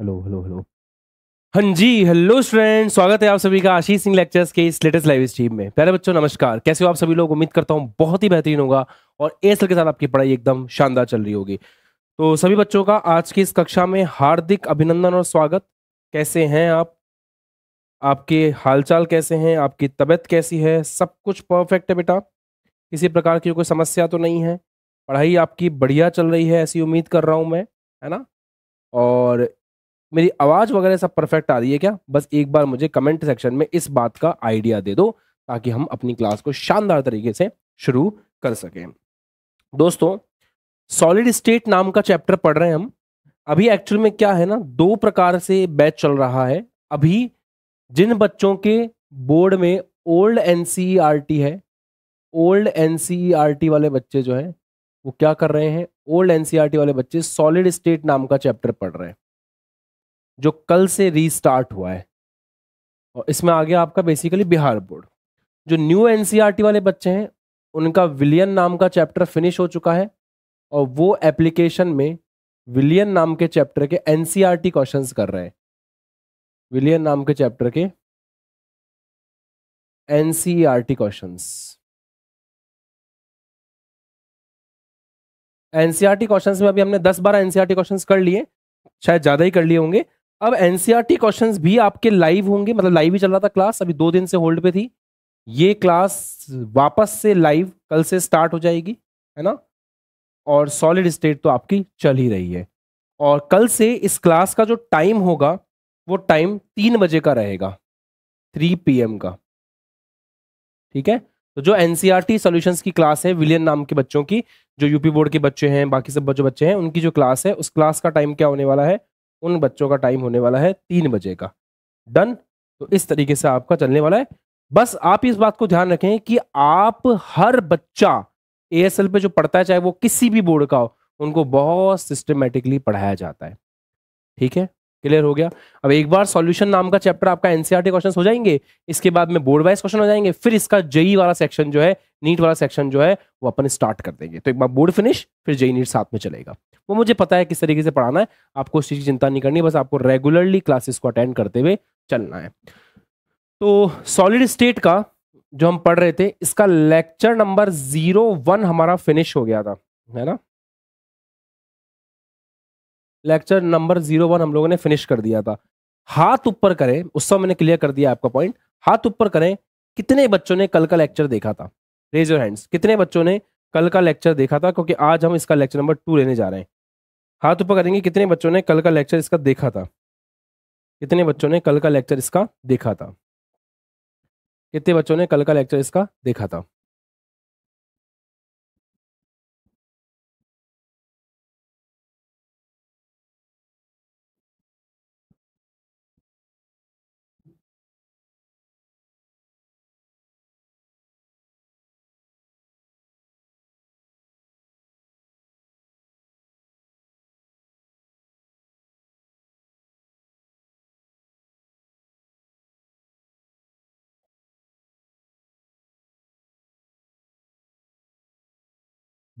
Hello hello hello हाँ जी hello student स्वागत है आप सभी का आशीष सिंह लेक्चर्स के इस लेटेस्ट लाइव स्ट्रीम में प्यारे बच्चों नमस्कार कैसे हो आप सभी लोग उम्मीद करता हूँ बहुत ही बेहतरीन होगा और एसल के साथ आपकी पढ़ाई एकदम शानदार चल रही होगी तो सभी बच्चों का आज की इस कक्षा में हार्दिक अभिनंदन और स्वागत कैसे हैं आप आपके हालचाल कैसे हैं आपकी तबीयत कैसी है सब कुछ परफेक्ट है बेटा किसी प्रकार की कोई समस्या तो नहीं है पढ़ाई आपकी बढ़िया चल रही है ऐसी उम्मीद कर रहा हूँ मैं है ना और मेरी आवाज़ वगैरह सब परफेक्ट आ रही है क्या बस एक बार मुझे कमेंट सेक्शन में इस बात का आइडिया दे दो ताकि हम अपनी क्लास को शानदार तरीके से शुरू कर सकें दोस्तों सॉलिड स्टेट नाम का चैप्टर पढ़ रहे हैं हम अभी एक्चुअल में क्या है ना दो प्रकार से बैच चल रहा है अभी जिन बच्चों के बोर्ड में ओल्ड एन e है ओल्ड एन e वाले बच्चे जो हैं वो क्या कर रहे हैं ओल्ड एन e वाले बच्चे सॉलिड स्टेट नाम का चैप्टर पढ़ रहे हैं जो कल से रीस्टार्ट हुआ है और इसमें आ गया आपका बेसिकली बिहार बोर्ड जो न्यू एन e वाले बच्चे हैं उनका विलियन नाम का चैप्टर फिनिश हो चुका है और वो एप्लीकेशन में विलियन नाम के चैप्टर के टी क्वेश्चन e कर रहे हैं विलियन नाम के चैप्टर के N C R T question NCERT question में अभी हमने दस बारह एनसीआरटी क्वेश्चन e कर लिए शायद ज्यादा ही कर लिए होंगे अब टी क्वेश्चंस e भी आपके लाइव होंगे मतलब लाइव ही चल रहा था क्लास अभी दो दिन से होल्ड पे थी ये क्लास वापस से लाइव कल से स्टार्ट हो जाएगी है ना और सॉलिड स्टेट तो आपकी चल ही रही है और कल से इस क्लास का जो टाइम होगा वो टाइम तीन बजे का रहेगा थ्री एम का ठीक है तो जो टी सोल्यूशन e की क्लास है विलियन नाम के बच्चों की जो यूपी बोर्ड के बच्चे हैं बाकी सब जो बच्चे हैं उनकी जो क्लास है उस क्लास का टाइम क्या होने वाला है उन बच्चों का टाइम होने वाला है तीन बजे का डन तो इस तरीके से आपका चलने वाला है बस आप इस बात को ध्यान रखें कि आप हर बच्चा ए एस पे जो पढ़ता है चाहे वो किसी भी बोर्ड का हो उनको बहुत सिस्टमेटिकली पढ़ाया जाता है ठीक है क्लियर हो गया अब एक बार सॉल्यूशन नाम का चैप्टर आपका एनसीआर क्वेश्चन e हो जाएंगे इसके बाद में बोर्ड वाइज क्वेश्चन हो जाएंगे फिर इसका जेई e वाला सेक्शन जो है नीट वाला सेक्शन जो है वो अपन स्टार्ट कर देंगे तो एक बार बोर्ड फिनिश फिर जेई नीट e साथ में चलेगा वो मुझे पता है किस तरीके से पढ़ाना है आपको उस चीज़ की चिंता नहीं करनी बस आपको रेगुलरली क्लासेस को अटेंड करते हुए चलना है तो सॉलिड स्टेट का जो हम पढ़ रहे थे इसका लेक्चर नंबर जीरो वन हमारा फिनिश हो गया था है ना लेक्चर नंबर जीरो वन हम लोगों ने फिनिश कर दिया था हाथ ऊपर करें उस समय मैंने क्लियर कर दिया आपका पॉइंट हाथ ऊपर करें कितने बच्चों ने कल का लेक्चर देखा था रेज योर हैंड्स कितने बच्चों ने कल का लेक्चर देखा था क्योंकि आज हम इसका लेक्चर नंबर टू लेने जा रहे हैं हाथ ऊपर करेंगे कितने बच्चों ने कल का लेक्चर इसका देखा था कितने बच्चों ने कल का लेक्चर इसका देखा था कितने बच्चों ने कल का लेक्चर इसका देखा था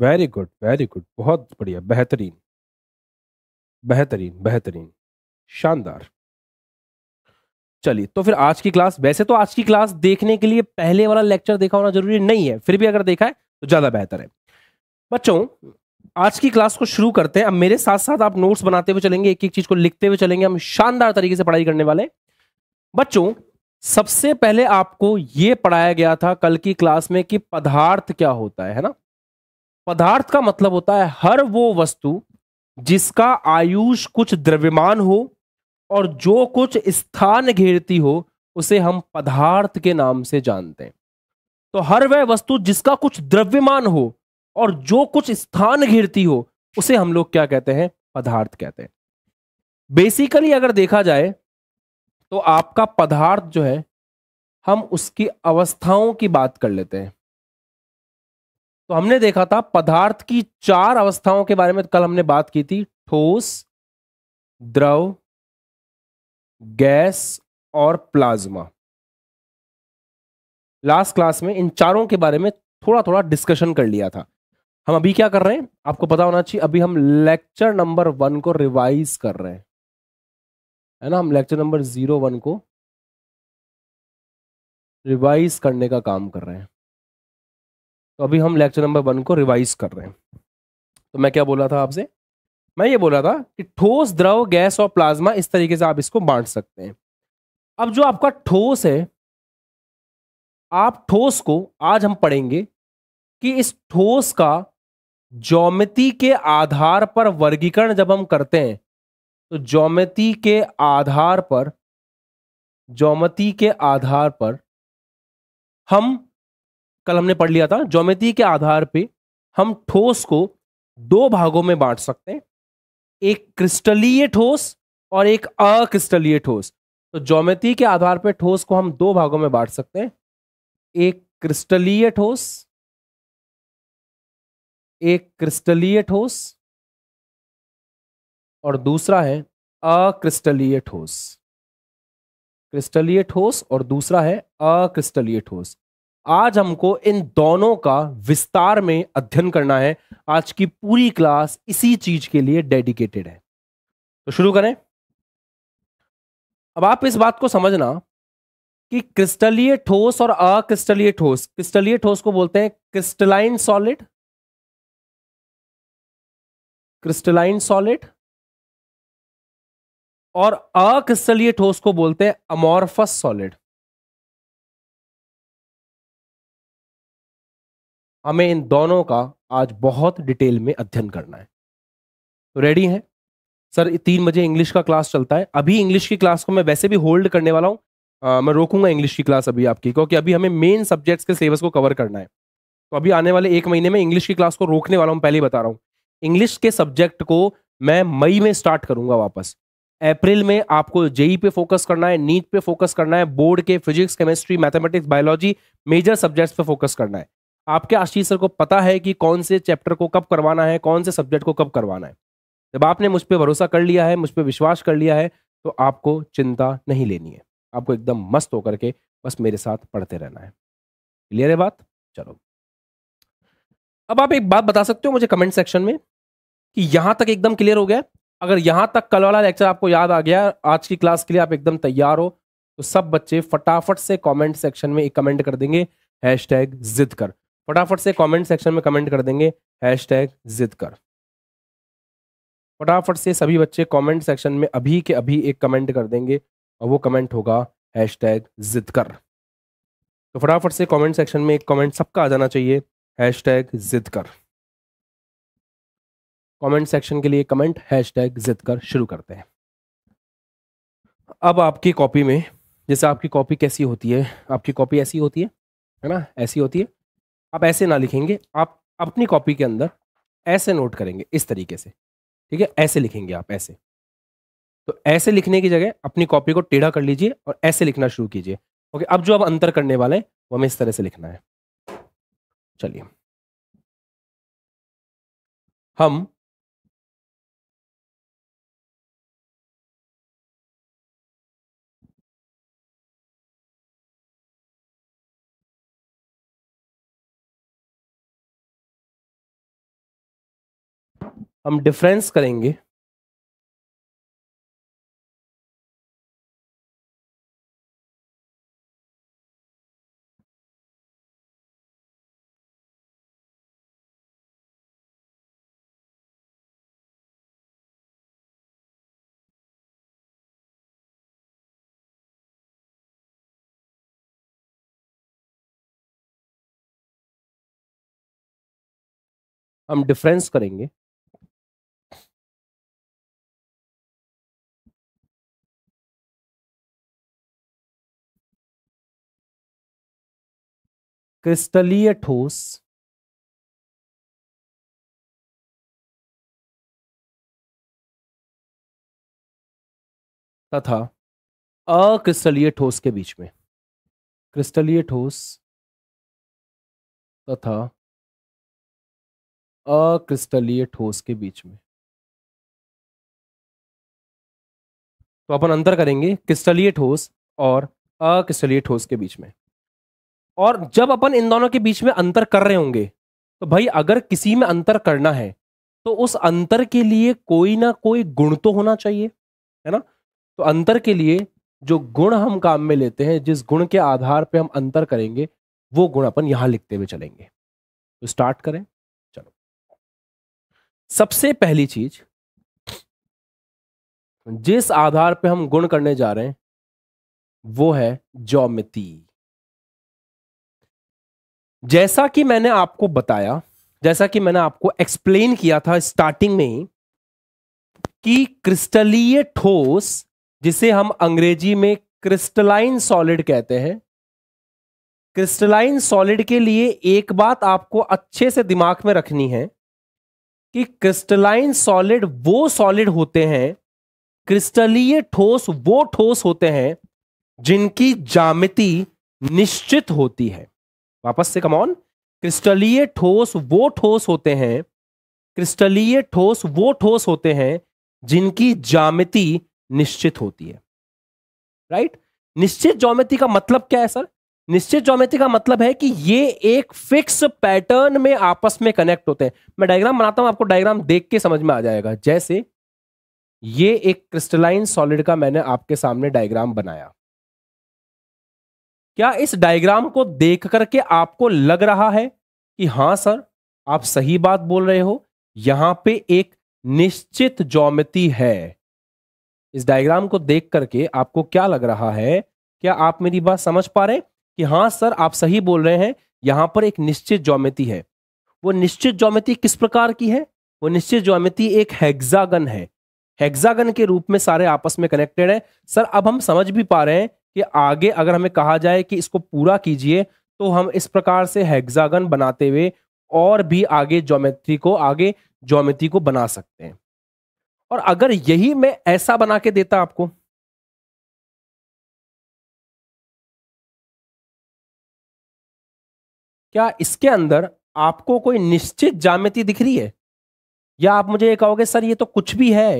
वेरी गुड वेरी गुड बहुत बढ़िया बेहतरीन बेहतरीन बेहतरीन शानदार चलिए तो फिर आज की क्लास वैसे तो आज की क्लास देखने के लिए पहले वाला लेक्चर देखा होना जरूरी नहीं है फिर भी अगर देखा है तो ज्यादा बेहतर है बच्चों आज की क्लास को शुरू करते हैं अब मेरे साथ साथ आप नोट्स बनाते हुए चलेंगे एक एक चीज को लिखते हुए चलेंगे हम शानदार तरीके से पढ़ाई करने वाले बच्चों सबसे पहले आपको यह पढ़ाया गया था कल की क्लास में कि पदार्थ क्या होता है, है ना पदार्थ का मतलब होता है हर वो वस्तु जिसका आयुष कुछ द्रव्यमान हो और जो कुछ स्थान घेरती हो उसे हम पदार्थ के नाम से जानते हैं तो हर वह वस्तु जिसका कुछ द्रव्यमान हो और जो कुछ स्थान घेरती हो उसे हम लोग क्या कहते हैं पदार्थ कहते हैं बेसिकली अगर देखा जाए तो आपका पदार्थ जो है हम उसकी अवस्थाओं की बात कर लेते हैं तो हमने देखा था पदार्थ की चार अवस्थाओं के बारे में कल हमने बात की थी ठोस द्रव गैस और प्लाज्मा लास्ट क्लास में इन चारों के बारे में थोड़ा थोड़ा डिस्कशन कर लिया था हम अभी क्या कर रहे हैं आपको पता होना चाहिए अभी हम लेक्चर नंबर वन को रिवाइज कर रहे हैं है ना हम लेक्चर नंबर जीरो वन को रिवाइज करने का काम कर रहे हैं तो अभी हम लेक्चर नंबर वन को रिवाइज कर रहे हैं तो मैं क्या बोला था आपसे मैं ये बोला था कि ठोस द्रव गैस और प्लाज्मा इस तरीके से आप इसको बांट सकते हैं अब जो आपका ठोस है आप ठोस को आज हम पढ़ेंगे कि इस ठोस का ज्योमिति के आधार पर वर्गीकरण जब हम करते हैं तो ज्योमिति के आधार पर ज्योमिति के आधार पर हम कल हमने पढ़ लिया था ज्योमेट्री के आधार पे हम ठोस को दो भागों में बांट सकते हैं एक क्रिस्टलीय ठोस और एक अक्रिस्टलीय ठोस तो ज्योमेट्री के आधार पर ठोस को हम दो भागों में बांट सकते हैं एक क्रिस्टलीय ठोस एक क्रिस्टलीय ठोस और दूसरा है अक्रिस्टलीय ठोस क्रिस्टलीय ठोस और दूसरा है अक्रिस्टलीय ठोस आज हमको इन दोनों का विस्तार में अध्ययन करना है आज की पूरी क्लास इसी चीज के लिए डेडिकेटेड है तो शुरू करें अब आप इस बात को समझना कि क्रिस्टलीय ठोस और अक्रिस्टलीय ठोस क्रिस्टलीय ठोस को बोलते हैं क्रिस्टलाइन सॉलिड क्रिस्टलाइन सॉलिड और अक्रिस्टलीय ठोस को बोलते हैं अमोरफस सॉलिड हमें इन दोनों का आज बहुत डिटेल में अध्ययन करना है तो रेडी हैं सर तीन बजे इंग्लिश का क्लास चलता है अभी इंग्लिश की क्लास को मैं वैसे भी होल्ड करने वाला हूँ मैं रोकूंगा इंग्लिश की क्लास अभी आपकी क्योंकि अभी हमें मेन सब्जेक्ट्स के सिलेबस को कवर करना है तो अभी आने वाले एक महीने में इंग्लिश की क्लास को रोकने वाला हूँ पहले ही बता रहा हूँ इंग्लिश के सब्जेक्ट को मैं मई में स्टार्ट करूंगा वापस अप्रैल में आपको जेई e पे फोकस करना है नीट पे फोकस करना है बोर्ड के physics chemistry mathematics biology major subjects पे फोकस करना है आपके आशीष सर को पता है कि कौन से चैप्टर को कब करवाना है कौन से सब्जेक्ट को कब करवाना है जब आपने मुझ पर भरोसा कर लिया है मुझ पर विश्वास कर लिया है तो आपको चिंता नहीं लेनी है आपको एकदम मस्त होकर के बस मेरे साथ पढ़ते रहना है क्लियर है बात चलो अब आप एक बात बता सकते हो मुझे कमेंट सेक्शन में कि यहां तक एकदम क्लियर हो गया अगर यहां तक कल वाला लेक्चर आपको याद आ गया आज की क्लास के लिए आप एकदम तैयार हो तो सब बच्चे फटाफट से कमेंट सेक्शन में एक कमेंट कर देंगे हैश टैग जिद कर फटाफट से कमेंट सेक्शन में कमेंट कर देंगे हैश टैग जिद कर फटाफट से सभी बच्चे कमेंट सेक्शन में अभी के अभी एक कमेंट कर देंगे और वो कमेंट होगा हैश टैग जिद कर तो फटाफट से कमेंट सेक्शन में एक कमेंट सबका आ जाना चाहिए हैश टैग जिद कर कॉमेंट सेक्शन के लिए कमेंट हैश टैग जिद कर शुरू करते हैं अब आपकी कॉपी में जैसे आपकी कॉपी कैसी होती है आपकी कॉपी ऐसी होती है है ना ऐसी होती है आप ऐसे ना लिखेंगे आप अपनी कॉपी के अंदर ऐसे नोट करेंगे इस तरीके से ठीक है ऐसे लिखेंगे आप ऐसे तो ऐसे लिखने की जगह अपनी कॉपी को टेढ़ा कर लीजिए और ऐसे लिखना शुरू कीजिए ओके अब जो आप अंतर करने वाले हैं वो हमें इस तरह से लिखना है चलिए हम हम डिफरेंस करेंगे हम डिफरेंस करेंगे क्रिस्टलीय ठोस तथा अक्रिस्टलीय ठोस के बीच में क्रिस्टलीय ठोस तथा अक्रिस्टलीय ठोस के बीच में तो अपन अंतर करेंगे क्रिस्टलीय ठोस और अक्रिस्टलीय ठोस के बीच में और जब अपन इन दोनों के बीच में अंतर कर रहे होंगे तो भाई अगर किसी में अंतर करना है तो उस अंतर के लिए कोई ना कोई गुण तो होना चाहिए है ना तो अंतर के लिए जो गुण हम काम में लेते हैं जिस गुण के आधार पे हम अंतर करेंगे वो गुण अपन यहां लिखते हुए चलेंगे तो स्टार्ट करें चलो सबसे पहली चीज जिस आधार पे हम गुण करने जा रहे हैं वो है ज्योमिति जैसा कि मैंने आपको बताया जैसा कि मैंने आपको एक्सप्लेन किया था स्टार्टिंग में कि क्रिस्टलीय ठोस जिसे हम अंग्रेजी में क्रिस्टलाइन सॉलिड कहते हैं क्रिस्टलाइन सॉलिड के लिए एक बात आपको अच्छे से दिमाग में रखनी है कि क्रिस्टलाइन सॉलिड वो सॉलिड होते हैं क्रिस्टलीय ठोस वो ठोस होते हैं जिनकी जामिति निश्चित होती है वापस से कमॉन क्रिस्टलीय ठोस वो ठोस होते हैं क्रिस्टलीय ठोस वो ठोस होते हैं जिनकी जामिति निश्चित होती है राइट निश्चित ज्योमेट्री का मतलब क्या है सर निश्चित ज्योमेट्री का मतलब है कि ये एक फिक्स पैटर्न में आपस में कनेक्ट होते हैं मैं डायग्राम बनाता हूं आपको डायग्राम देख के समझ में आ जाएगा जैसे ये एक क्रिस्टलाइन सॉलिड का मैंने आपके सामने डायग्राम बनाया क्या इस डायग्राम को देख करके आपको लग रहा है कि हाँ सर आप सही बात बोल रहे हो यहां पे एक निश्चित ज्योमिति है इस डायग्राम को देख करके आपको क्या लग रहा है क्या आप मेरी बात समझ पा रहे कि हाँ सर आप सही बोल रहे हैं यहां पर एक निश्चित ज्योमिति है वो निश्चित ज्योमिति किस प्रकार की है वो निश्चित ज्योमिति एक हेक्सागन है हेक्सागन के रूप में सारे आपस में कनेक्टेड है सर अब हम समझ भी पा रहे हैं कि आगे अगर हमें कहा जाए कि इसको पूरा कीजिए तो हम इस प्रकार से हेक्सागन बनाते हुए और भी आगे ज्योमेट्री को आगे ज्योमेट्री को बना सकते हैं और अगर यही मैं ऐसा बना के देता आपको क्या इसके अंदर आपको कोई निश्चित जामिति दिख रही है या आप मुझे ये कहोगे सर ये तो कुछ भी है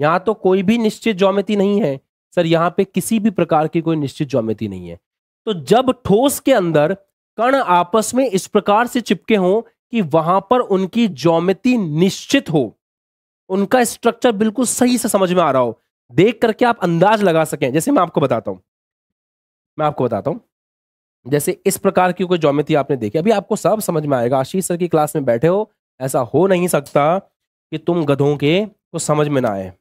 यहां तो कोई भी निश्चित ज्योमिति नहीं है सर यहाँ पे किसी भी प्रकार की कोई निश्चित ज्योमेट्री नहीं है तो जब ठोस के अंदर कण आपस में इस प्रकार से चिपके हों कि वहां पर उनकी ज्योमिति निश्चित हो उनका स्ट्रक्चर बिल्कुल सही से समझ में आ रहा हो देख करके आप अंदाज लगा सकें जैसे मैं आपको बताता हूं मैं आपको बताता हूं जैसे इस प्रकार की कोई ज्योमिति आपने देखी अभी आपको सब समझ में आएगा आशीष सर की क्लास में बैठे हो ऐसा हो नहीं सकता कि तुम गधों के को समझ में ना आए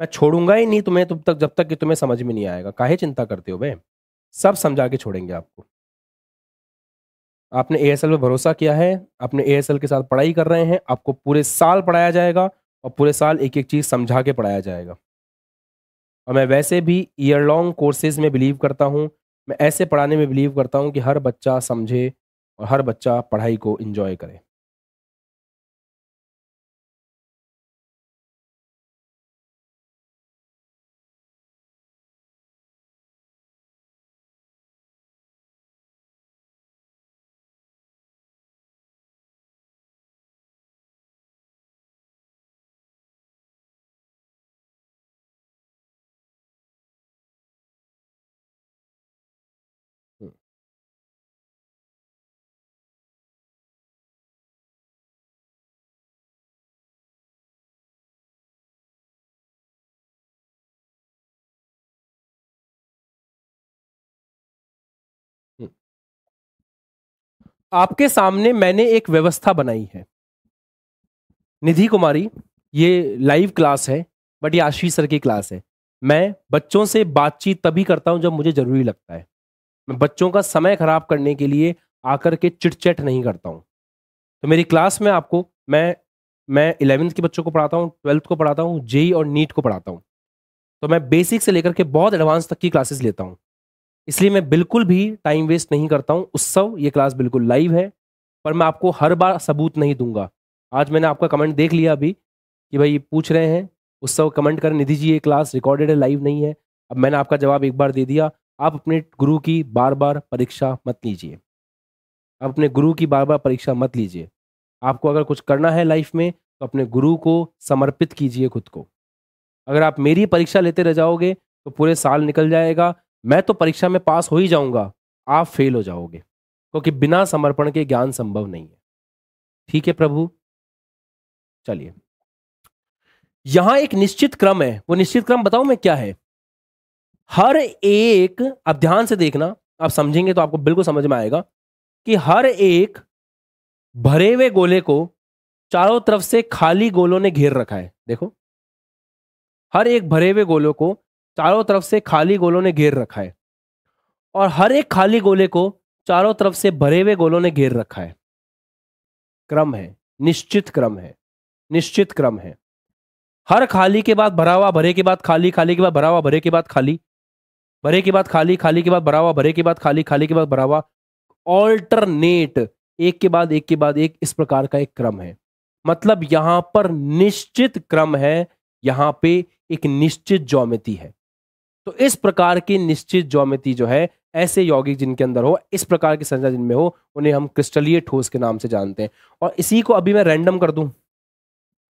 मैं छोड़ूंगा ही नहीं तुम्हें तब तक जब तक कि तुम्हें समझ में नहीं आएगा काहे चिंता करते हो भाई सब समझा के छोड़ेंगे आपको आपने ए में भरोसा किया है आपने ए के साथ पढ़ाई कर रहे हैं आपको पूरे साल पढ़ाया जाएगा और पूरे साल एक एक चीज़ समझा के पढ़ाया जाएगा और मैं वैसे भी ईयर लॉन्ग कोर्सेज में बिलीव करता हूँ मैं ऐसे पढ़ाने में बिलीव करता हूँ कि हर बच्चा समझे और हर बच्चा पढ़ाई को इन्जॉय करे आपके सामने मैंने एक व्यवस्था बनाई है निधि कुमारी ये लाइव क्लास है बट ये आशीष सर की क्लास है मैं बच्चों से बातचीत तभी करता हूँ जब मुझे जरूरी लगता है मैं बच्चों का समय खराब करने के लिए आकर के चिटचैट नहीं करता हूँ तो मेरी क्लास में आपको मैं मैं इलेवेंथ के बच्चों को पढ़ाता हूँ ट्वेल्थ को पढ़ाता हूँ जेई और नीट को पढ़ाता हूँ तो मैं बेसिक से लेकर के बहुत एडवांस तक की क्लासेस लेता हूँ इसलिए मैं बिल्कुल भी टाइम वेस्ट नहीं करता हूँ उत्सव ये क्लास बिल्कुल लाइव है पर मैं आपको हर बार सबूत नहीं दूंगा आज मैंने आपका कमेंट देख लिया अभी कि भाई पूछ रहे हैं उत्सव कमेंट कर निधि जी ये क्लास रिकॉर्डेड है लाइव नहीं है अब मैंने आपका जवाब एक बार दे दिया आप अपने गुरु की बार बार परीक्षा मत लीजिए आप अपने गुरु की बार बार परीक्षा मत लीजिए आपको अगर कुछ करना है लाइफ में तो अपने गुरु को समर्पित कीजिए खुद को अगर आप मेरी परीक्षा लेते रह जाओगे तो पूरे साल निकल जाएगा मैं तो परीक्षा में पास हो ही जाऊंगा आप फेल हो जाओगे क्योंकि बिना समर्पण के ज्ञान संभव नहीं है ठीक है प्रभु चलिए यहां एक निश्चित क्रम है वो निश्चित क्रम बताऊं मैं क्या है हर एक अब ध्यान से देखना आप समझेंगे तो आपको बिल्कुल समझ में आएगा कि हर एक भरे हुए गोले को चारों तरफ से खाली गोलों ने घेर रखा है देखो हर एक भरे हुए गोलों को चारों तरफ से खाली गोलों ने घेर रखा है और हर एक खाली गोले को चारों तरफ से भरे हुए गोलों ने घेर रखा है क्रम है निश्चित क्रम है निश्चित क्रम है हर खाली के बाद भरा हुआ भरे के बाद खाली खाली के बाद भरा हुआ भरे के बाद खाली भरे के बाद खाली खाली के बाद भरा हुआ भरे के बाद खाली खाली के बाद भरा हुआ ऑल्टरनेट एक के बाद एक के बाद एक इस प्रकार का एक क्रम है मतलब यहां पर निश्चित क्रम है यहां पे एक निश्चित ज्योमिति है तो इस प्रकार की निश्चित ज्योमिति जो है ऐसे यौगिक जिनके अंदर हो इस प्रकार की संरचना जिनमें हो उन्हें हम क्रिस्टलीय ठोस के नाम से जानते हैं और इसी को अभी मैं रैंडम कर दूं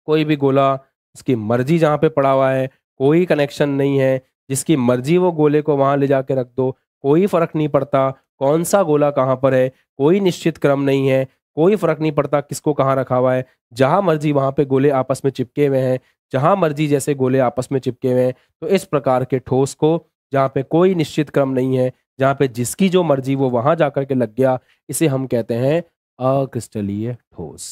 कोई भी गोला उसकी मर्जी जहाँ पे पड़ा हुआ है कोई कनेक्शन नहीं है जिसकी मर्जी वो गोले को वहाँ ले जाके रख दो कोई फर्क नहीं पड़ता कौन सा गोला कहाँ पर है कोई निश्चित क्रम नहीं है कोई फर्क नहीं पड़ता किसको कहाँ रखा हुआ है जहाँ मर्जी वहाँ पे गोले आपस में चिपके हुए हैं जहां मर्जी जैसे गोले आपस में चिपके हुए हैं तो इस प्रकार के ठोस को जहां पे कोई निश्चित क्रम नहीं है जहां पे जिसकी जो मर्जी वो वहां जाकर के लग गया इसे हम कहते हैं अक्रिस्टलीय ठोस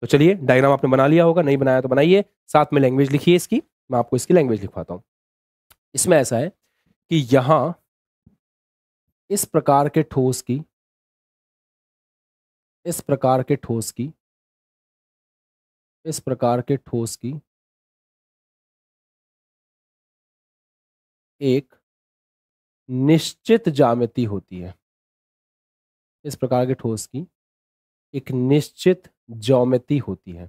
तो चलिए डायग्राम आपने बना लिया होगा नहीं बनाया तो बनाइए साथ में लैंग्वेज लिखिए इसकी मैं आपको इसकी लैंग्वेज लिखवाता हूँ इसमें ऐसा है कि यहाँ इस प्रकार के ठोस की इस प्रकार के ठोस की इस प्रकार के ठोस की एक निश्चित जामिति होती है इस प्रकार के ठोस की एक निश्चित ज्योमिति होती है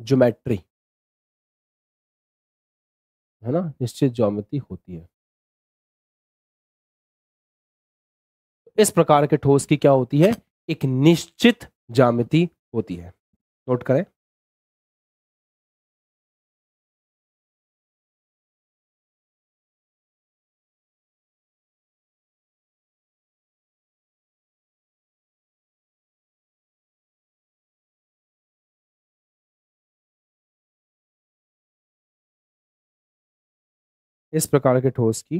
ज्योमेट्री है ना निश्चित ज्योमिति होती है इस प्रकार के ठोस की क्या होती है एक निश्चित ज्यामिति होती है नोट करें इस प्रकार के ठोस की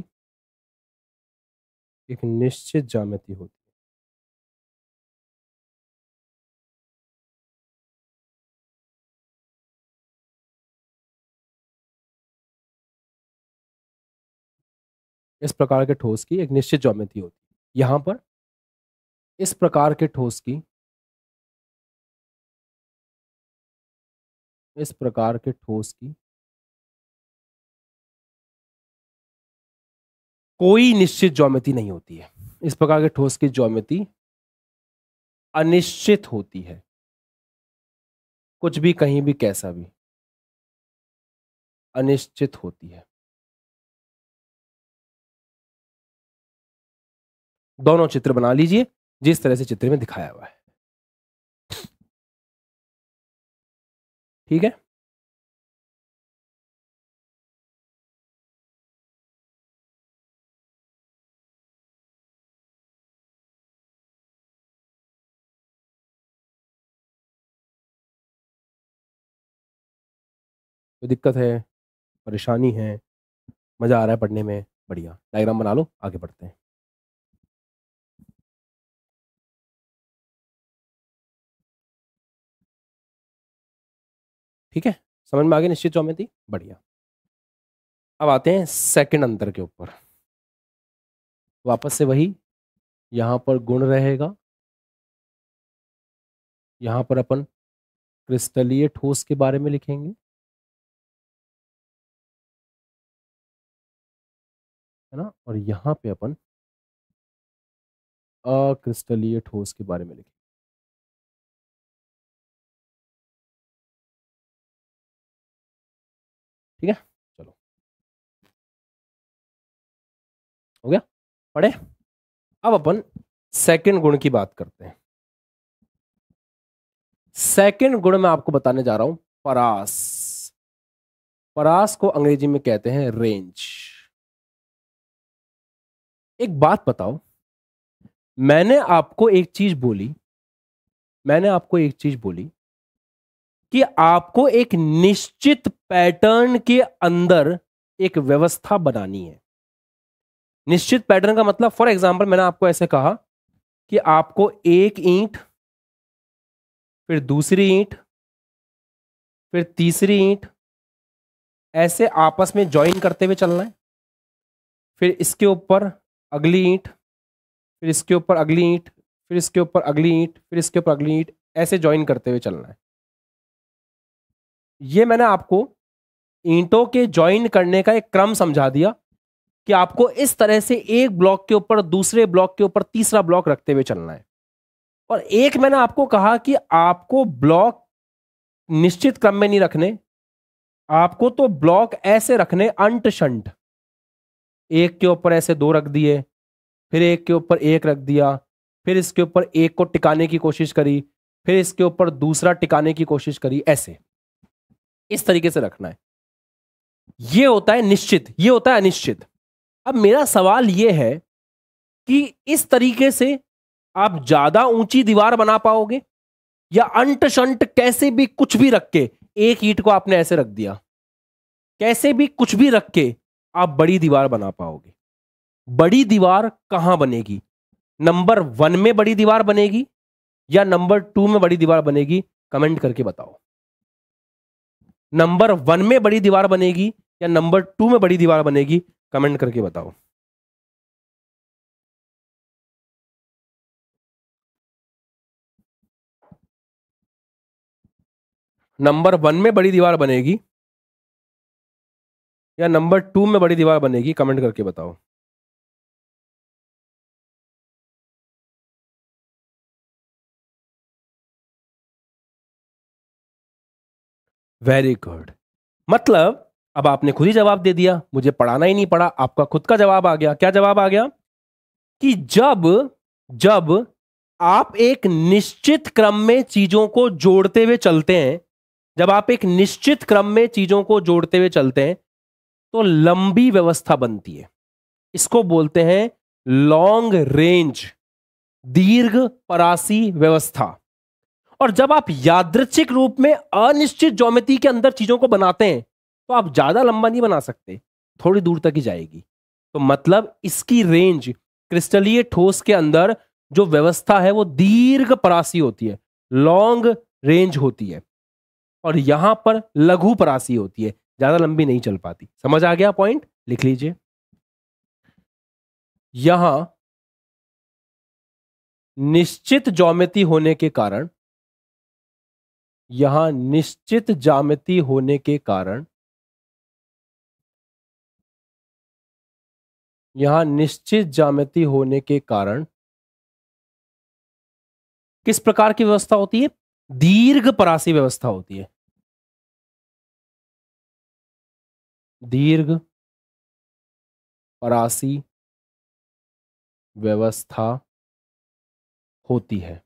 एक निश्चित जामिति होती है इस प्रकार के ठोस की एक निश्चित ज्योमेट्री होती है यहां पर इस प्रकार के ठोस की इस प्रकार के ठोस की कोई निश्चित ज्योमिति नहीं होती है इस प्रकार के ठोस की ज्योमिति अनिश्चित होती है कुछ भी कहीं भी कैसा भी अनिश्चित होती है दोनों चित्र बना लीजिए जिस तरह से चित्र में दिखाया हुआ है ठीक है कोई दिक्कत है परेशानी है मज़ा आ रहा है पढ़ने में बढ़िया डायग्राम बना लो आगे बढ़ते हैं ठीक है समझ में आ गया निश्चित थी बढ़िया अब आते हैं सेकंड अंतर के ऊपर वापस से वही यहां पर गुण रहेगा यहां पर अपन क्रिस्टलीय ठोस के बारे में लिखेंगे है ना और यहाँ पे अपन अक्रिस्टलीय ठोस के बारे में लिखें ठीक है चलो हो गया पढ़े अब अपन सेकंड गुण की बात करते हैं सेकंड गुण मैं आपको बताने जा रहा हूं परास परास को अंग्रेजी में कहते हैं रेंज एक बात बताओ मैंने आपको एक चीज बोली मैंने आपको एक चीज बोली कि आपको एक निश्चित पैटर्न के अंदर एक व्यवस्था बनानी है निश्चित पैटर्न का मतलब फॉर एग्जाम्पल मैंने आपको ऐसे कहा कि आपको एक ईंट फिर दूसरी ईंट फिर तीसरी ईंट ऐसे आपस में ज्वाइन करते हुए चलना है फिर इसके ऊपर अगली ईंट फिर इसके ऊपर अगली ईंट फिर इसके ऊपर अगली ईंट फिर इसके ऊपर अगली ईंट ऐसे ज्वाइन करते हुए चलना है ये मैंने आपको ईंटों के ज्वाइन करने का एक क्रम समझा दिया कि आपको इस तरह से एक ब्लॉक के ऊपर दूसरे ब्लॉक के ऊपर तीसरा ब्लॉक रखते हुए चलना है और एक मैंने आपको कहा कि आपको ब्लॉक निश्चित क्रम में नहीं रखने आपको तो ब्लॉक ऐसे रखने अंट शंट एक के ऊपर ऐसे दो रख दिए फिर एक के ऊपर एक रख दिया फिर इसके ऊपर एक को टिकाने की कोशिश करी फिर इसके ऊपर दूसरा टिकाने की कोशिश करी ऐसे इस तरीके से रखना है ये होता है निश्चित ये होता है अनिश्चित अब मेरा सवाल ये है कि इस तरीके से आप ज्यादा ऊंची दीवार बना पाओगे या अंट शंट कैसे भी कुछ भी रख के एक ईट को आपने ऐसे रख दिया कैसे भी कुछ भी रख के आप बड़ी दीवार बना पाओगे बड़ी दीवार कहां बनेगी नंबर वन में बड़ी दीवार बनेगी या नंबर टू में बड़ी दीवार बनेगी कमेंट करके बताओ नंबर वन में बड़ी दीवार बनेगी या नंबर टू में बड़ी दीवार बनेगी कमेंट करके बताओ नंबर वन में बड़ी दीवार बनेगी या नंबर टू में बड़ी दीवार बनेगी कमेंट करके बताओ वेरी गुड मतलब अब आपने खुद ही जवाब दे दिया मुझे पढ़ाना ही नहीं पड़ा आपका खुद का जवाब आ गया क्या जवाब आ गया कि जब जब आप एक निश्चित क्रम में चीजों को जोड़ते हुए चलते हैं जब आप एक निश्चित क्रम में चीजों को जोड़ते हुए चलते हैं तो लंबी व्यवस्था बनती है इसको बोलते हैं लॉन्ग रेंज दीर्घ परासी व्यवस्था और जब आप यादृच्छिक रूप में अनिश्चित ज्योमिति के अंदर चीजों को बनाते हैं तो आप ज्यादा लंबा नहीं बना सकते थोड़ी दूर तक ही जाएगी तो मतलब इसकी रेंज क्रिस्टलीय ठोस के अंदर जो व्यवस्था है वो दीर्घ परासी होती है लॉन्ग रेंज होती है और यहां पर लघु परासी होती है ज्यादा लंबी नहीं चल पाती समझ आ गया पॉइंट लिख लीजिए यहां निश्चित ज्यामिति होने के कारण यहां निश्चित ज्यामिति होने के कारण यहां निश्चित ज्यामिति होने के कारण किस प्रकार की व्यवस्था होती है दीर्घ परासी व्यवस्था होती है दीर्घ परासी व्यवस्था होती है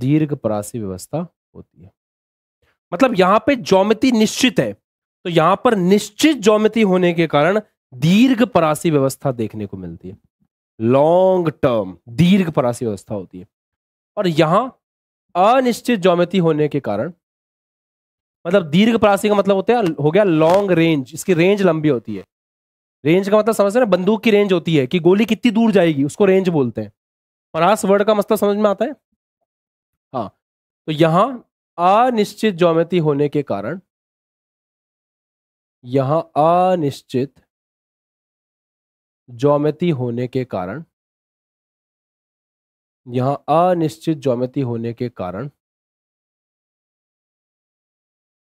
दीर्घ परासी व्यवस्था होती है मतलब यहां पे ज्योमिति निश्चित है तो यहां पर निश्चित ज्योमिति होने के कारण दीर्घ परासी व्यवस्था देखने को मिलती है लॉन्ग टर्म दीर्घ परासी व्यवस्था होती है और यहां अनिश्चित ज्योमिति होने के कारण मतलब दीर्घ प्रासी का मतलब होता है हो गया लॉन्ग रेंज इसकी रेंज लंबी होती है रेंज का मतलब समझते ना बंदूक की रेंज होती है कि गोली कितनी दूर जाएगी उसको रेंज बोलते हैं परास वर्ड का मतलब समझ में आता है हाँ तो यहां अनिश्चित ज्योमिति होने के कारण यहां अनिश्चित ज्योमिति होने के कारण यहाँ अनिश्चित ज्योमिति होने के कारण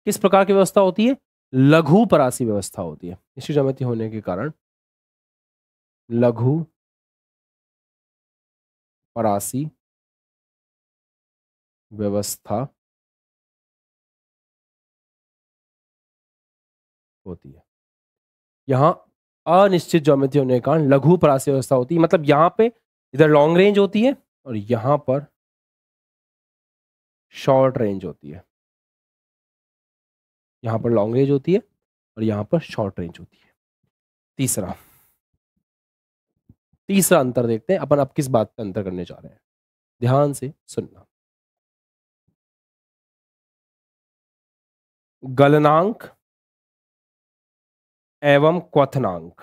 किस प्रकार की व्यवस्था होती है लघु परासी व्यवस्था होती है निश्चित जमती होने के कारण लघु परासी व्यवस्था होती है यहां अनिश्चित ज्योमेट्री होने के कारण लघु परासी व्यवस्था होती है मतलब यहां पे इधर लॉन्ग रेंज होती है और यहां पर शॉर्ट रेंज होती है यहाँ पर लॉन्ग रेंज होती है और यहाँ पर शॉर्ट रेंज होती है तीसरा तीसरा अंतर देखते हैं अपन अब किस बात पे अंतर करने जा रहे हैं ध्यान से सुनना गलनांक एवं क्वथनांक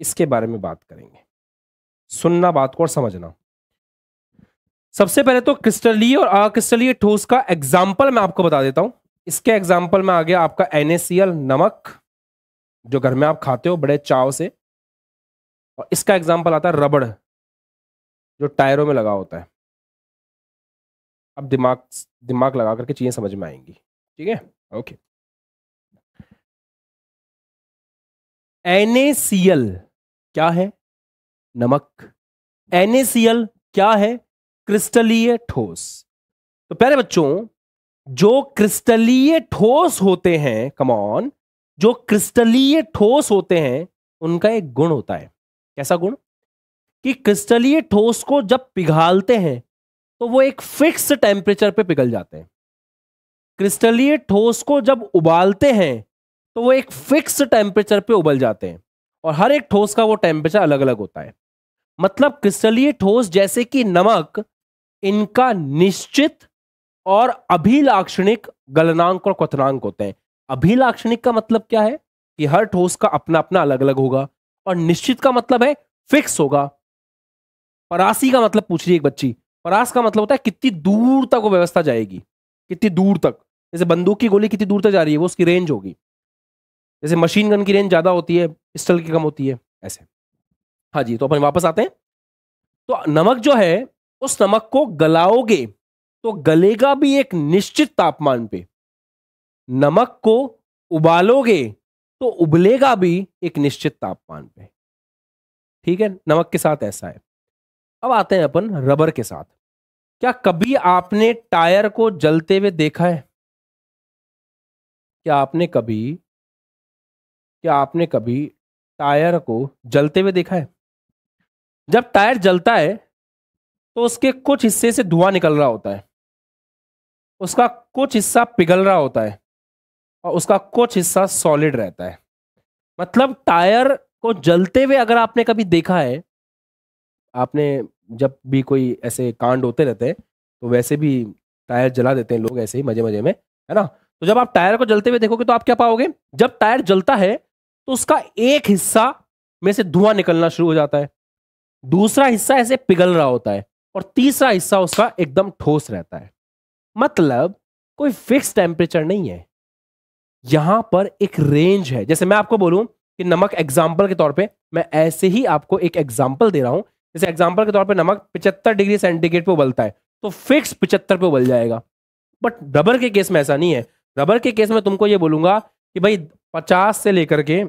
इसके बारे में बात करेंगे सुनना बात को और समझना सबसे पहले तो क्रिस्टलीय और अक्रिस्टलीय ठोस का एग्जाम्पल मैं आपको बता देता हूं इसके एग्जाम्पल में आ गया आपका एनएसीएल नमक जो घर में आप खाते हो बड़े चाव से और इसका एग्जाम्पल आता है रबड़ जो टायरों में लगा होता है अब दिमाग दिमाग लगा करके चीज़ें समझ में आएंगी ठीक है ओके एनएसीएल क्या है नमक एनएसीएल क्या है क्रिस्टलीय ठोस तो प्यारे बच्चों जो क्रिस्टलीय ठोस होते हैं कमॉन जो क्रिस्टलीय ठोस होते हैं उनका एक गुण होता है कैसा गुण कि क्रिस्टलीय ठोस को जब पिघालते हैं तो वो एक फिक्स टेम्परेचर पे पिघल जाते हैं क्रिस्टलीय ठोस को जब उबालते हैं तो वो एक फिक्स टेम्परेचर पे उबल जाते हैं और हर एक ठोस का वो टेम्परेचर अलग अलग होता है मतलब क्रिस्टलीय ठोस जैसे कि नमक इनका निश्चित और अभिलाक्षणिक गलनांक और क्वनांक होते हैं अभिलाक्षणिक का मतलब क्या है कि हर ठोस का अपना अपना अलग अलग होगा और निश्चित का मतलब है फिक्स होगा परासी का मतलब पूछ रही है एक बच्ची परास का मतलब होता है कितनी दूर तक वो व्यवस्था जाएगी कितनी दूर तक जैसे बंदूक की गोली कितनी दूर तक जा रही है वो उसकी रेंज होगी जैसे मशीन गन की रेंज ज़्यादा होती है पिस्टल की कम होती है ऐसे हाँ जी तो अपन वापस आते हैं तो नमक जो है उस नमक को गलाओगे तो गलेगा भी एक निश्चित तापमान पे नमक को उबालोगे तो उबलेगा भी एक निश्चित तापमान पे ठीक है नमक के साथ ऐसा है अब आते हैं अपन रबर के साथ क्या कभी आपने टायर को जलते हुए देखा है क्या आपने कभी क्या आपने कभी टायर को जलते हुए देखा है जब टायर जलता है तो उसके कुछ हिस्से से धुआं निकल रहा होता है उसका कुछ हिस्सा पिघल रहा होता है और उसका कुछ हिस्सा सॉलिड रहता है मतलब टायर को जलते हुए अगर आपने कभी देखा है आपने जब भी कोई ऐसे कांड होते रहते हैं तो वैसे भी टायर जला देते हैं लोग ऐसे ही मजे मजे में है ना तो जब आप टायर को जलते हुए देखोगे तो आप क्या पाओगे जब टायर जलता है तो उसका एक हिस्सा में से धुआं निकलना शुरू हो जाता है दूसरा हिस्सा ऐसे पिघल रहा होता है और तीसरा हिस्सा उसका एकदम ठोस रहता है मतलब कोई फिक्स टेम्परेचर नहीं है यहां पर एक रेंज है जैसे मैं आपको बोलूं कि नमक एग्जाम्पल के तौर पे मैं ऐसे ही आपको एक एग्जाम्पल दे रहा हूं जैसे एग्जाम्पल के तौर पे नमक 75 डिग्री सेंटीग्रेड पे उबलता है तो फिक्स 75 पे उबल जाएगा बट रबर के केस में ऐसा नहीं है रबर के केस में तुमको ये बोलूंगा कि भाई पचास से लेकर के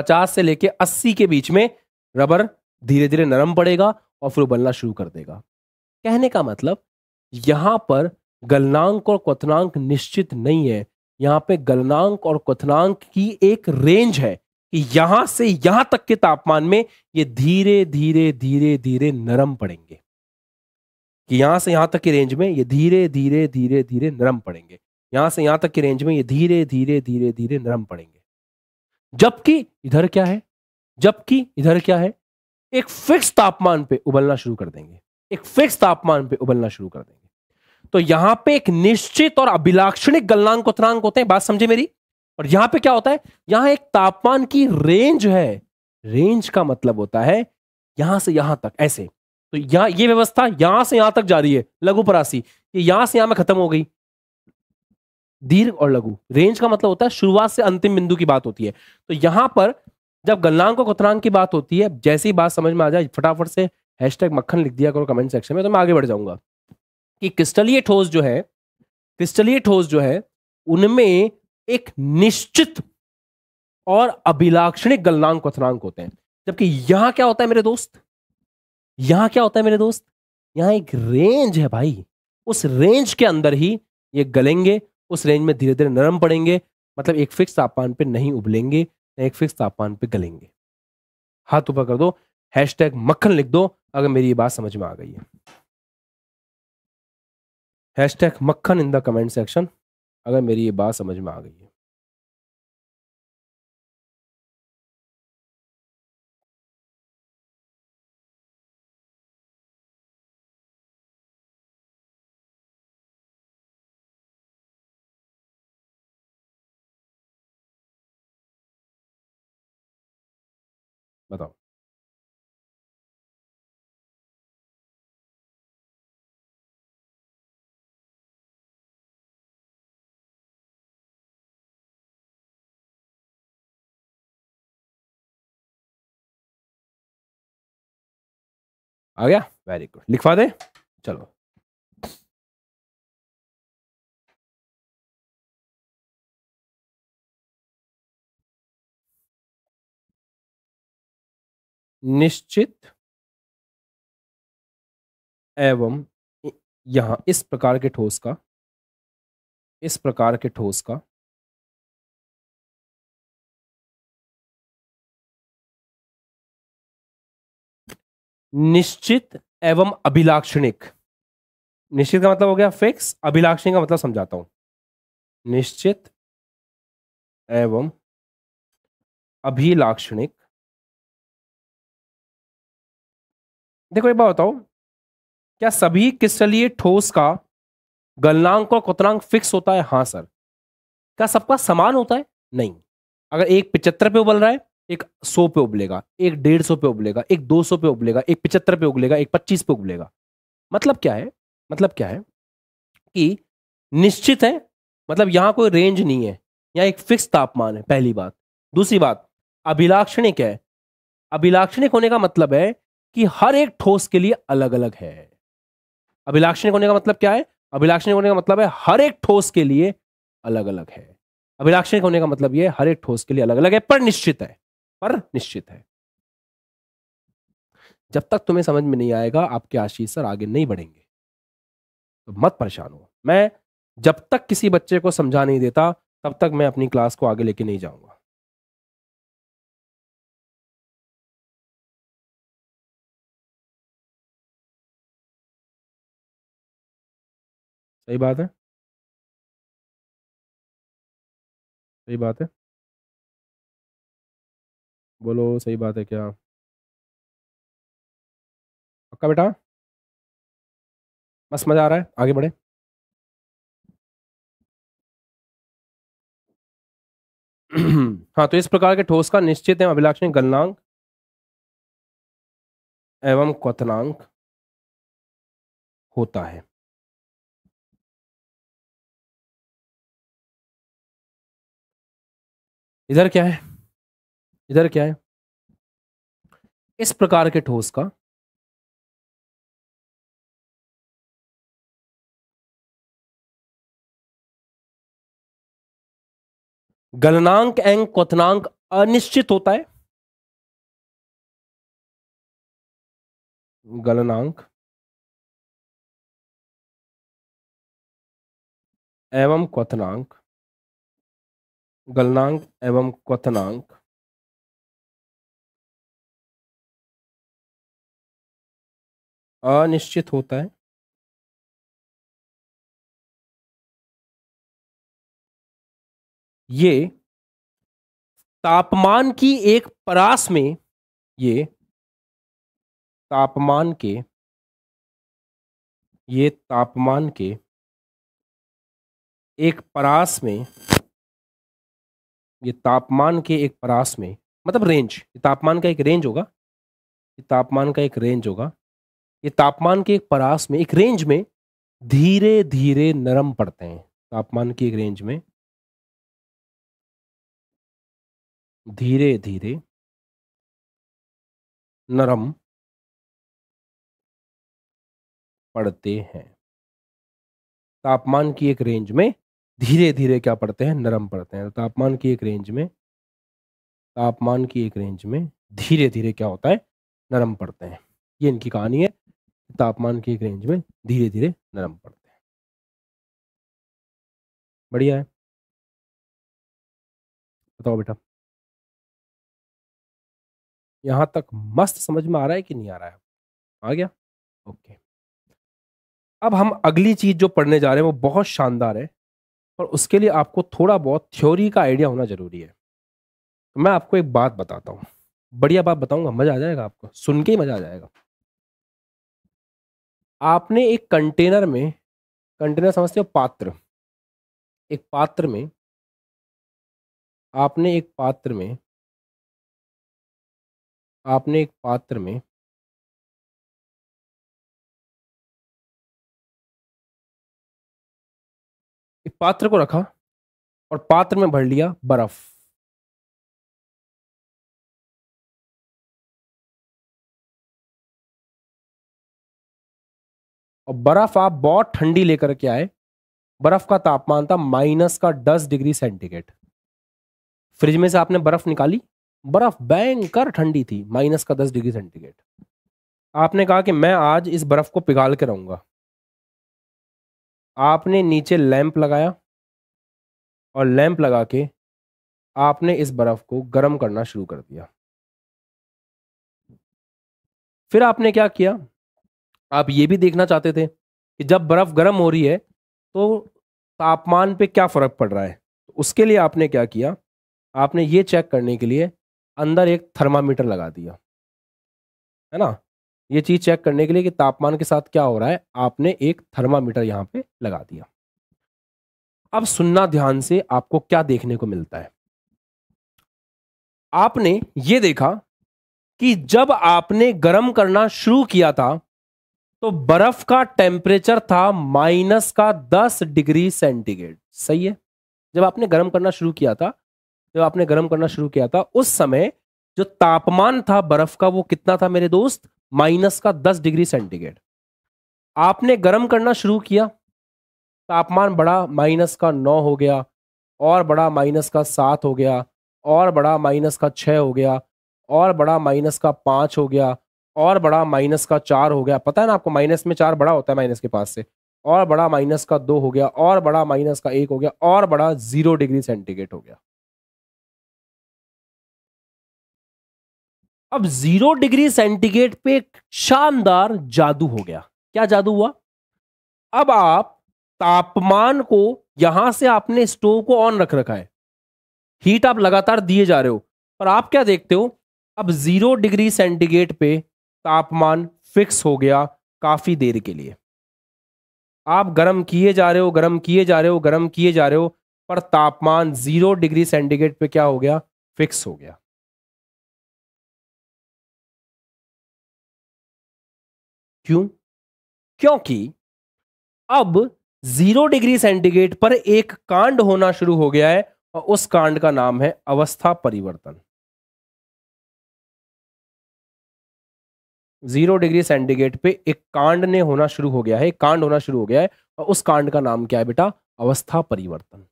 पचास से लेकर अस्सी के बीच में रबर धीरे धीरे नरम पड़ेगा और फिर उबलना शुरू कर देगा कहने का मतलब यहाँ पर गलनांक और क्वथनांक निश्चित नहीं है यहाँ पे गलनांक और क्वथनांक की एक रेंज है कि यहां से यहां तक के तापमान में ये धीरे धीरे धीरे धीरे नरम पड़ेंगे कि यहां से यहां तक की रेंज में ये धीरे धीरे धीरे धीरे नरम पड़ेंगे यहां से यहां तक की रेंज में ये धीरे धीरे धीरे धीरे नरम पड़ेंगे जबकि इधर क्या है जबकि इधर क्या है एक फिक्स तापमान पे उबलना शुरू कर देंगे एक फिक्स तापमान पे उबलना शुरू कर देंगे तो यहां पे एक निश्चित और अभिलाक्षणिक गलनांक उतनांक होते हैं बात समझे मेरी और यहां पे क्या होता है यहां एक तापमान की रेंज है रेंज का मतलब होता है यहां से यहां तक ऐसे तो यहां ये व्यवस्था यहां से यहां तक जा रही है लघु परासी ये यहां से यहां में खत्म हो गई दीर्घ और लघु रेंज का मतलब होता है शुरुआत से अंतिम बिंदु की बात होती है तो यहां पर जब गलनांग और कुतरांक की बात होती है जैसी बात समझ में आ जाए फटाफट से हैशटैग मक्खन लिख दिया करो कमेंट सेक्शन में तो मैं आगे बढ़ जाऊंगा कि क्रिस्टलीय ठोस जो है क्रिस्टलीय ठोस जो है उनमें एक निश्चित और अभिलाक्षणिक गलनांक क्वथनांक होते हैं जबकि यहां क्या होता है मेरे दोस्त यहां क्या होता है मेरे दोस्त यहां एक रेंज है भाई उस रेंज के अंदर ही ये गलेंगे उस रेंज में धीरे धीरे नरम पड़ेंगे मतलब एक फिक्स तापमान पे नहीं उबलेंगे एक फिक्स तापमान पे गलेंगे हाथ ऊपर कर दो हैश टैग मक्खन लिख दो अगर मेरी ये बात समझ में आ गई है हैश टैग मक्खन इन द कमेंट सेक्शन अगर मेरी ये बात समझ में आ गई है बताओ आ गया वेरी गुड लिखवा दे चलो निश्चित एवं यहाँ इस प्रकार के ठोस का इस प्रकार के ठोस का निश्चित एवं अभिलाक्षणिक निश्चित का मतलब हो गया फिक्स अभिलाक्षणिक का मतलब समझाता हूं निश्चित एवं अभिलाक्षणिक देखो एक बात बताओ क्या सभी क्रिस्टलीय ठोस का गलनांक और कतनांक फिक्स होता है हाँ सर क्या सबका समान होता है नहीं अगर एक पिचहत्तर पे उबल रहा है एक सौ पे उबलेगा एक डेढ़ सौ पे उबलेगा एक दो सौ पे उबलेगा एक पिचहत्तर पे उबलेगा एक पच्चीस पे उबलेगा मतलब क्या है मतलब क्या है कि निश्चित है मतलब यहाँ कोई रेंज नहीं है यहाँ एक फिक्स तापमान है पहली बात दूसरी बात अभिलाक्षणिक है अभिलाक्षणिक होने का मतलब है कि हर एक ठोस के लिए अलग अलग है अभिलाक्षणिक होने का मतलब क्या है अभिलाक्षणिक होने का मतलब है हर एक ठोस के लिए अलग अलग है अभिलाक्षणिक होने का मतलब यह हर एक ठोस के लिए अलग अलग है पर निश्चित है पर निश्चित है जब तक तुम्हें समझ में नहीं आएगा आपके आशीष सर आगे नहीं बढ़ेंगे तो मत परेशान हो मैं जब तक किसी बच्चे को समझा नहीं देता तब तक मैं अपनी क्लास को आगे लेके नहीं जाऊंगा सही बात है सही बात है बोलो सही बात है क्या पक्का बेटा बस मज़ा आ रहा है आगे बढ़े हाँ तो इस प्रकार के ठोस का निश्चित है अभिलाक्षण गलनांक एवं क्वनांक होता है इधर क्या है इधर क्या है इस प्रकार के ठोस का गलनांक एंग क्वनांक अनिश्चित होता है गलनांक एवं क्वनांक गलनांक एवं क्वनांक अनिश्चित होता है ये तापमान की एक परास में ये तापमान के ये तापमान के एक परास में ये तापमान के एक परास में मतलब रेंज ये तापमान का एक रेंज होगा ये तापमान का एक रेंज होगा ये तापमान के एक परास में एक रेंज में धीरे धीरे नरम पड़ते हैं तापमान की एक रेंज में धीरे धीरे नरम पड़ते हैं तापमान की एक रेंज में धीरे धीरे क्या पड़ते हैं नरम पड़ते हैं तो तापमान की एक रेंज में तापमान की एक रेंज में धीरे धीरे क्या होता है नरम पड़ते हैं ये इनकी कहानी है तापमान की एक रेंज में धीरे धीरे नरम पड़ते हैं बढ़िया है बताओ बेटा यहां तक मस्त समझ में आ रहा है कि नहीं आ रहा है आ गया ओके अब हम अगली चीज जो पढ़ने जा रहे हैं वो बहुत शानदार है और उसके लिए आपको थोड़ा बहुत थ्योरी का आइडिया होना ज़रूरी है तो मैं आपको एक बात बताता हूँ बढ़िया बात बताऊंगा मज़ा आ जाएगा आपको सुन के ही मज़ा आ जाएगा आपने एक कंटेनर में कंटेनर समझते हो पात्र एक पात्र में आपने एक पात्र में आपने एक पात्र में पात्र को रखा और पात्र में भर लिया बर्फ और बर्फ आप बहुत ठंडी लेकर के आए बर्फ का तापमान था माइनस का दस डिग्री सेंटीग्रेड फ्रिज में से आपने बर्फ निकाली बर्फ भयंकर ठंडी थी माइनस का दस डिग्री सेंटीग्रेड आपने कहा कि मैं आज इस बर्फ को पिघाल के रहूंगा आपने नीचे लैंप लगाया और लैंप लगा के आपने इस बर्फ को गर्म करना शुरू कर दिया फिर आपने क्या किया आप ये भी देखना चाहते थे कि जब बर्फ गर्म हो रही है तो तापमान पे क्या फर्क पड़ रहा है उसके लिए आपने क्या किया आपने ये चेक करने के लिए अंदर एक थर्मामीटर लगा दिया है ना ये चीज़ चेक करने के लिए कि तापमान के साथ क्या हो रहा है आपने एक थर्मामीटर यहां पे लगा दिया अब सुनना ध्यान से आपको क्या देखने को मिलता है आपने ये देखा कि जब आपने गर्म करना शुरू किया था तो बर्फ का टेम्परेचर था माइनस का दस डिग्री सेंटीग्रेड सही है जब आपने गर्म करना शुरू किया था जब आपने गर्म करना शुरू किया था उस समय जो तापमान था बर्फ का वो कितना था मेरे दोस्त माइनस का दस डिग्री सेंटीग्रेड आपने गर्म करना शुरू किया तापमान बड़ा माइनस का नौ हो गया और बड़ा माइनस का सात हो गया और बड़ा माइनस का छः हो गया और बड़ा माइनस का पाँच हो गया और बड़ा माइनस का चार हो गया पता है ना आपको माइनस में चार बड़ा होता है माइनस के पास से और बड़ा माइनस का दो हो गया और बड़ा माइनस का एक हो गया और बड़ा जीरो डिग्री सेंटीग्रेड हो गया अब जीरो डिग्री सेंटीग्रेड पे एक शानदार जादू हो गया क्या जादू हुआ अब आप तापमान को यहां से आपने स्टोव को ऑन रख रखा है हीट आप लगातार दिए जा रहे हो पर आप क्या देखते हो अब जीरो डिग्री सेंटीग्रेड पे तापमान फिक्स हो गया काफी देर के लिए आप गर्म किए जा रहे हो गर्म किए जा रहे हो गर्म किए जा रहे हो पर तापमान जीरो डिग्री सेंटीग्रेड पे क्या हो गया फिक्स हो गया क्यों क्योंकि अब जीरो डिग्री सेंटीग्रेड पर एक कांड होना शुरू हो गया है और उस कांड का नाम है अवस्था परिवर्तन जीरो डिग्री सेंटीग्रेड पे एक कांड ने होना शुरू हो गया है एक कांड होना शुरू हो गया है और उस कांड का नाम क्या है बेटा अवस्था परिवर्तन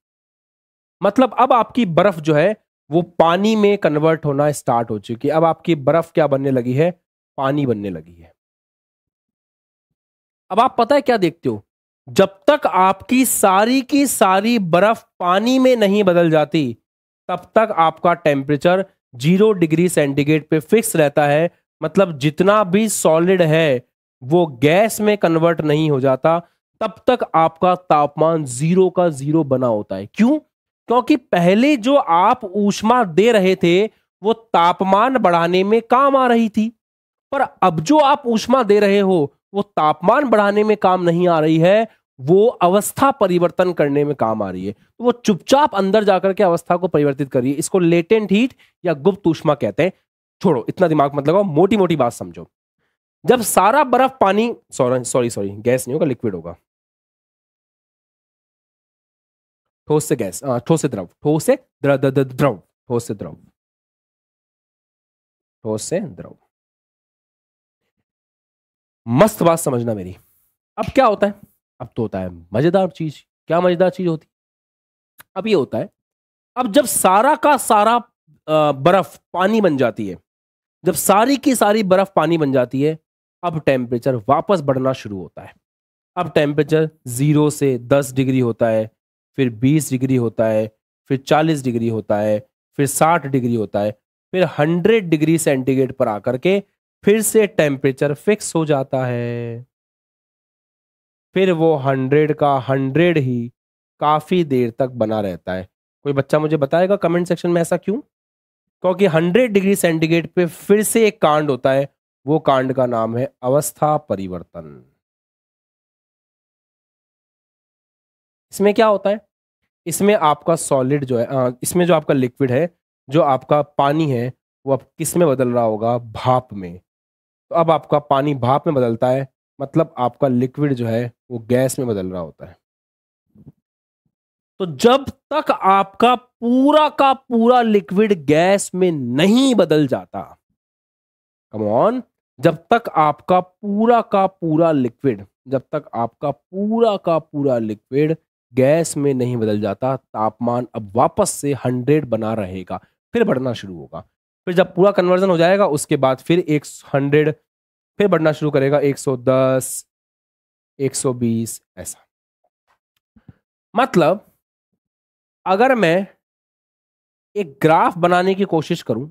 मतलब अब आपकी बर्फ जो है वो पानी में कन्वर्ट होना स्टार्ट हो चुकी है अब आपकी बर्फ क्या बनने लगी है पानी बनने लगी है अब आप पता है क्या देखते हो जब तक आपकी सारी की सारी बर्फ पानी में नहीं बदल जाती तब तक आपका टेम्परेचर जीरो डिग्री सेंटीग्रेड पे फिक्स रहता है मतलब जितना भी सॉलिड है वो गैस में कन्वर्ट नहीं हो जाता तब तक आपका तापमान जीरो का जीरो बना होता है क्यों क्योंकि पहले जो आप ऊष्मा दे रहे थे वो तापमान बढ़ाने में काम आ रही थी पर अब जो आप ऊष्मा दे रहे हो वो तापमान बढ़ाने में काम नहीं आ रही है वो अवस्था परिवर्तन करने में काम आ रही है तो वो चुपचाप अंदर जाकर के अवस्था को परिवर्तित करिए इसको लेटेंट हीट या गुप्त ऊष्मा कहते हैं छोड़ो इतना दिमाग मत लगाओ मोटी मोटी बात समझो जब सारा बर्फ पानी सॉरी सॉरी सॉरी गैस नहीं होगा लिक्विड होगा ठोस से गैस ठोस से द्रव ठोस से द्रव ठोस से द्रव ठोस से द्रव मस्त बात समझना मेरी अब क्या होता है अब तो होता है मजेदार चीज क्या मजेदार चीज होती अब ये होता है अब जब सारा का सारा बर्फ पानी बन जाती है जब सारी की सारी बर्फ पानी बन जाती है अब टेम्परेचर वापस बढ़ना शुरू होता है अब टेम्परेचर जीरो से दस डिग्री होता है फिर बीस डिग्री होता है फिर चालीस डिग्री होता है फिर साठ डिग्री होता है फिर हंड्रेड डिग्री सेंटीग्रेड पर आकर के फिर से टेम्परेचर फिक्स हो जाता है फिर वो हंड्रेड का हंड्रेड ही काफ़ी देर तक बना रहता है कोई बच्चा मुझे बताएगा कमेंट सेक्शन में ऐसा क्यों क्योंकि हंड्रेड डिग्री सेंटीग्रेड पे फिर से एक कांड होता है वो कांड का नाम है अवस्था परिवर्तन इसमें क्या होता है इसमें आपका सॉलिड जो है आ, इसमें जो आपका लिक्विड है जो आपका पानी है वो अब किस में बदल रहा होगा भाप में तो अब आपका पानी भाप में बदलता है मतलब आपका लिक्विड जो है वो गैस में बदल रहा होता है तो जब तक आपका पूरा का पूरा लिक्विड गैस में नहीं बदल जाता कम ऑन जब तक आपका पूरा का पूरा लिक्विड जब तक आपका पूरा का पूरा लिक्विड गैस में नहीं बदल जाता तापमान अब वापस से हंड्रेड बना रहेगा फिर बढ़ना शुरू होगा फिर जब पूरा कन्वर्जन हो जाएगा उसके बाद फिर एक हंड्रेड फिर बढ़ना शुरू करेगा एक सौ दस एक सौ बीस ऐसा मतलब अगर मैं एक ग्राफ बनाने की कोशिश करूं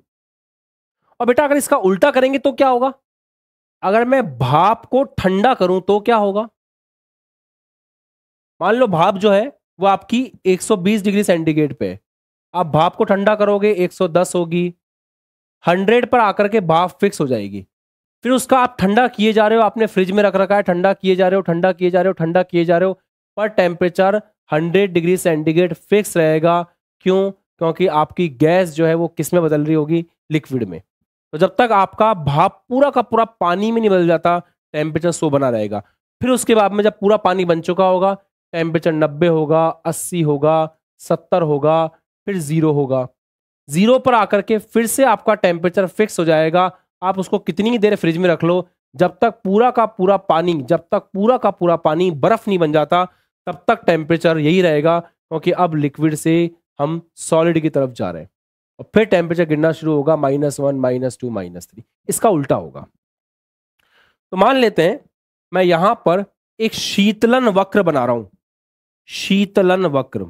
और बेटा अगर इसका उल्टा करेंगे तो क्या होगा अगर मैं भाप को ठंडा करूं तो क्या होगा मान लो भाप जो है वो आपकी 120 डिग्री सेंटीग्रेड पे आप भाप को ठंडा करोगे 110 होगी हंड्रेड पर आकर के भाप फिक्स हो जाएगी फिर उसका आप ठंडा किए जा रहे हो आपने फ्रिज में रख रखा है ठंडा किए जा रहे हो ठंडा किए जा रहे हो ठंडा किए जा रहे हो पर temperature hundred degree centigrade fix रहेगा क्यों क्योंकि आपकी गैस जो है वो किस में बदल रही होगी लिक्विड में तो जब तक आपका भाप पूरा का पूरा पानी में नहीं बदल जाता टेम्परेचर सो बना रहेगा फिर उसके बाद में जब पूरा पानी बन चुका होगा टेम्परेचर नब्बे होगा अस्सी होगा सत्तर होगा फिर ज़ीरो होगा जीरो पर आकर के फिर से आपका टेम्परेचर फिक्स हो जाएगा आप उसको कितनी देर फ्रिज में रख लो जब तक पूरा का पूरा पानी जब तक पूरा का पूरा पानी बर्फ नहीं बन जाता तब तक टेम्परेचर यही रहेगा क्योंकि अब लिक्विड से हम सॉलिड की तरफ जा रहे हैं और फिर टेम्परेचर गिरना शुरू होगा minus one minus two minus three इसका उल्टा होगा तो मान लेते हैं मैं यहां पर एक शीतलन वक्र बना रहा हूं शीतलन वक्र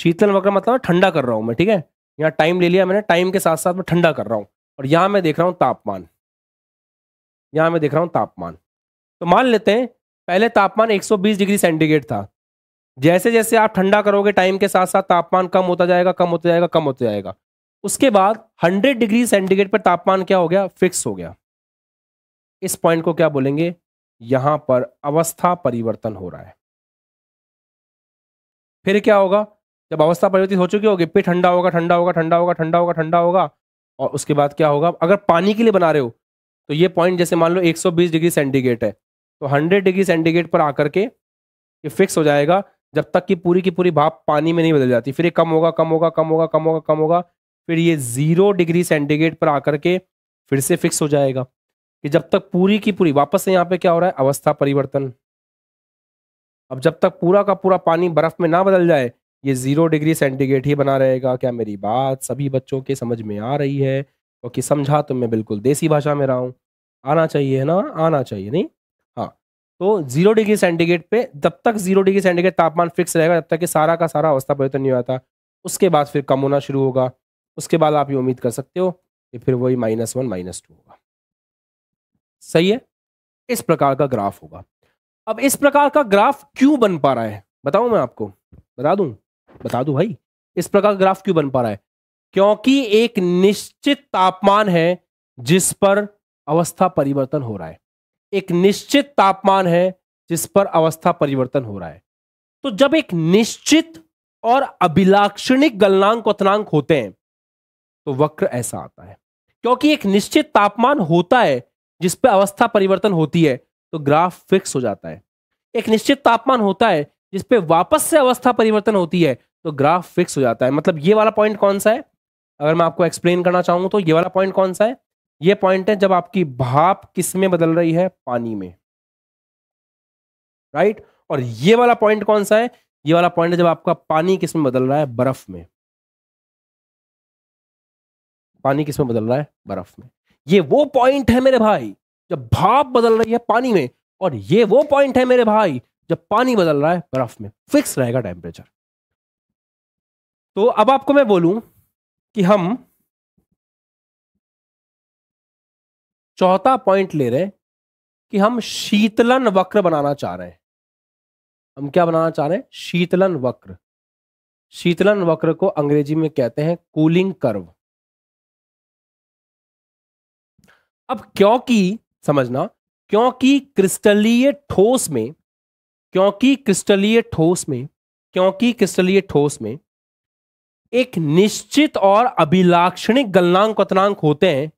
शीतल वक्र मतलब ठंडा कर रहा हूँ मैं ठीक है यहाँ टाइम ले लिया मैंने टाइम के साथ साथ मैं ठंडा कर रहा हूँ और यहाँ मैं देख रहा हूँ तापमान यहाँ मैं देख रहा हूँ तापमान तो मान लेते हैं पहले तापमान 120 डिग्री सेंटीग्रेड था जैसे जैसे आप ठंडा करोगे टाइम के साथ साथ तापमान कम होता जाएगा कम होता जाएगा कम होता जाएगा उसके बाद 100 डिग्री सेंटीग्रेड पर तापमान क्या हो गया फिक्स हो गया इस पॉइंट को क्या बोलेंगे यहां पर अवस्था परिवर्तन हो रहा है फिर क्या होगा जब अवस्था परिवर्तित हो चुकी होगी फिर ठंडा होगा ठंडा होगा ठंडा होगा ठंडा होगा ठंडा होगा और उसके बाद क्या होगा अगर पानी के लिए बना रहे हो तो ये पॉइंट जैसे मान लो 120 डिग्री सेंटीग्रेड है तो 100 डिग्री सेंटीग्रेड पर आकर के ये फिक्स हो जाएगा जब तक कि पूरी की पूरी भाप पानी में नहीं बदल जाती फिर ये कम होगा कम होगा कम होगा कम होगा कम होगा फिर ये जीरो डिग्री सेंटीग्रेड पर आकर के फिर से फिक्स हो जाएगा कि जब तक पूरी की पूरी वापस से यहाँ पे क्या हो रहा है अवस्था परिवर्तन अब जब तक पूरा का पूरा पानी बर्फ में ना बदल जाए ये ज़ीरो डिग्री सेंटीग्रेड ही बना रहेगा क्या मेरी बात सभी बच्चों के समझ में आ रही है और कि समझा तो मैं बिल्कुल देसी भाषा में रहा हूँ आना चाहिए है ना आना चाहिए नहीं हाँ तो जीरो डिग्री सेंटीग्रेड पे जब तक जीरो डिग्री सेंटीग्रेड तापमान फिक्स रहेगा जब तक कि सारा का सारा अवस्था परिवर्तन नहीं आता उसके बाद फिर कम होना शुरू होगा उसके बाद आप ये उम्मीद कर सकते हो कि फिर वही माइनस वन माइनस टू होगा सही है इस प्रकार का ग्राफ होगा अब इस प्रकार का ग्राफ क्यों बन पा रहा है बताऊं मैं आपको बता दूं बता दू भाई इस प्रकार ग्राफ क्यों बन पा रहा है क्योंकि एक निश्चित तापमान है जिस पर अवस्था परिवर्तन हो रहा है एक निश्चित तापमान है जिस पर अवस्था परिवर्तन हो रहा है तो जब एक निश्चित और अभिलाक्षणिक गलनांक अतनांक होते हैं तो वक्र ऐसा आता है क्योंकि एक निश्चित तापमान होता है जिस पर अवस्था परिवर्तन होती है तो ग्राफ फिक्स हो जाता है एक निश्चित तापमान होता है पे वापस से अवस्था परिवर्तन होती है तो ग्राफ फिक्स हो जाता है मतलब ये वाला पॉइंट कौन सा है अगर मैं आपको एक्सप्लेन करना चाहूंगा तो ये वाला पॉइंट कौन सा है ये पॉइंट है जब आपकी भाप किस में बदल रही है पानी में राइट right? और ये वाला पॉइंट कौन सा है ये वाला पॉइंट है जब आपका पानी किस में बदल रहा है बर्फ में पानी किस में बदल रहा है बर्फ में ये वो पॉइंट है मेरे भाई जब भाप बदल रही है पानी में और ये वो पॉइंट है मेरे भाई जब पानी बदल रहा है बर्फ में फिक्स रहेगा टेम्परेचर तो अब आपको मैं बोलूं कि हम चौथा पॉइंट ले रहे हैं कि हम शीतलन वक्र बनाना चाह रहे हैं हम क्या बनाना चाह रहे हैं शीतलन वक्र शीतलन वक्र को अंग्रेजी में कहते हैं कूलिंग कर्व अब क्योंकि समझना क्योंकि क्रिस्टलीय ठोस में क्योंकि क्रिस्टलीय ठोस में क्योंकि क्रिस्टलीय ठोस में एक निश्चित और अभिलाक्षणिक गलनांक कतनांक होते हैं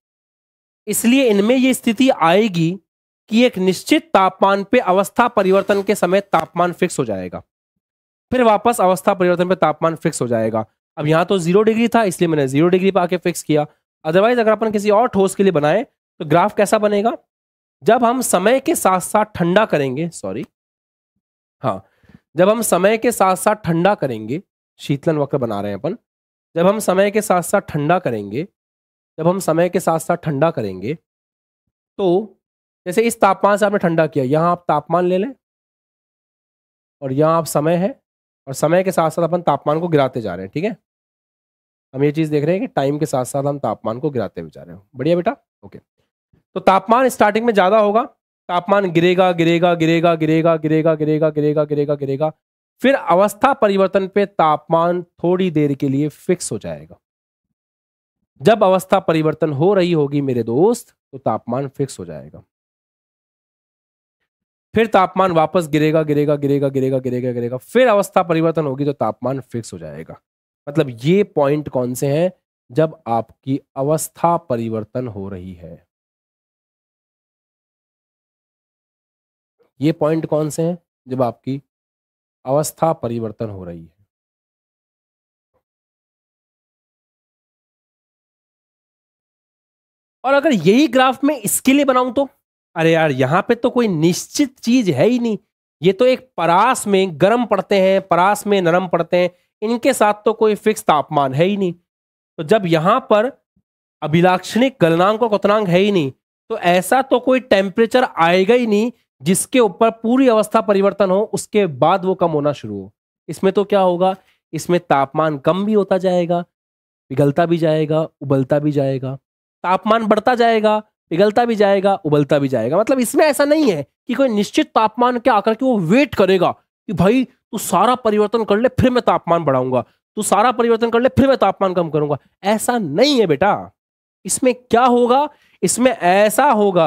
इसलिए इनमें यह स्थिति आएगी कि एक निश्चित तापमान पे अवस्था परिवर्तन के समय तापमान फिक्स हो जाएगा फिर वापस अवस्था परिवर्तन पे तापमान फिक्स हो जाएगा अब यहाँ तो जीरो डिग्री था इसलिए मैंने जीरो डिग्री पे आके फिक्स किया अदरवाइज अगर अपन किसी और ठोस के लिए बनाए तो ग्राफ कैसा बनेगा जब हम समय के साथ साथ ठंडा करेंगे सॉरी हाँ जब हम समय के साथ साथ ठंडा करेंगे शीतलन वक्र बना रहे हैं अपन जब हम समय के साथ साथ ठंडा करेंगे जब हम समय के साथ साथ ठंडा करेंगे तो जैसे इस तापमान से आपने ठंडा किया यहाँ आप तापमान ले लें और यहाँ आप समय है और समय के साथ साथ अपन तापमान को गिराते जा रहे हैं ठीक है हम ये चीज़ देख रहे हैं कि टाइम के साथ साथ हम तापमान को गिराते हुए जा रहे हैं बढ़िया बेटा ओके तो तापमान स्टार्टिंग में ज़्यादा होगा तापमान गिरेगा गिरेगा गिरेगा गिरेगा गिरेगा गिरेगा गिरेगा गिरेगा गिरेगा फिर अवस्था परिवर्तन पे तापमान थोड़ी देर के लिए फिक्स हो जाएगा जब अवस्था परिवर्तन हो रही होगी मेरे दोस्त तो तापमान फिक्स हो जाएगा फिर तापमान वापस गिरेगा गिरेगा गिरेगा गिरेगा गिरेगा गिरेगा फिर अवस्था परिवर्तन होगी तो तापमान फिक्स हो जाएगा मतलब ये पॉइंट कौन से हैं जब आपकी अवस्था परिवर्तन हो रही है ये पॉइंट कौन से हैं जब आपकी अवस्था परिवर्तन हो रही है और अगर यही ग्राफ में इसके लिए बनाऊं तो अरे यार यहां पे तो कोई निश्चित चीज है ही नहीं ये तो एक परास में गर्म पड़ते हैं परास में नरम पड़ते हैं इनके साथ तो कोई फिक्स तापमान है ही नहीं तो जब यहां पर अभिलाक्षणिक गलनांक और कतनांक है ही नहीं तो ऐसा तो कोई टेम्परेचर आएगा ही नहीं जिसके ऊपर पूरी अवस्था परिवर्तन हो उसके बाद वो कम होना शुरू हो इसमें तो क्या होगा इसमें तापमान कम भी होता जाएगा पिघलता भी जाएगा उबलता भी जाएगा तापमान बढ़ता जाएगा पिघलता भी जाएगा उबलता भी जाएगा मतलब इसमें ऐसा नहीं है कि कोई निश्चित तापमान के आकर के वो वेट करेगा कि भाई तू सारा परिवर्तन कर ले फिर मैं तापमान बढ़ाऊंगा तू सारा परिवर्तन कर ले फिर मैं तापमान कम करूंगा ऐसा नहीं है बेटा इसमें क्या होगा इसमें ऐसा होगा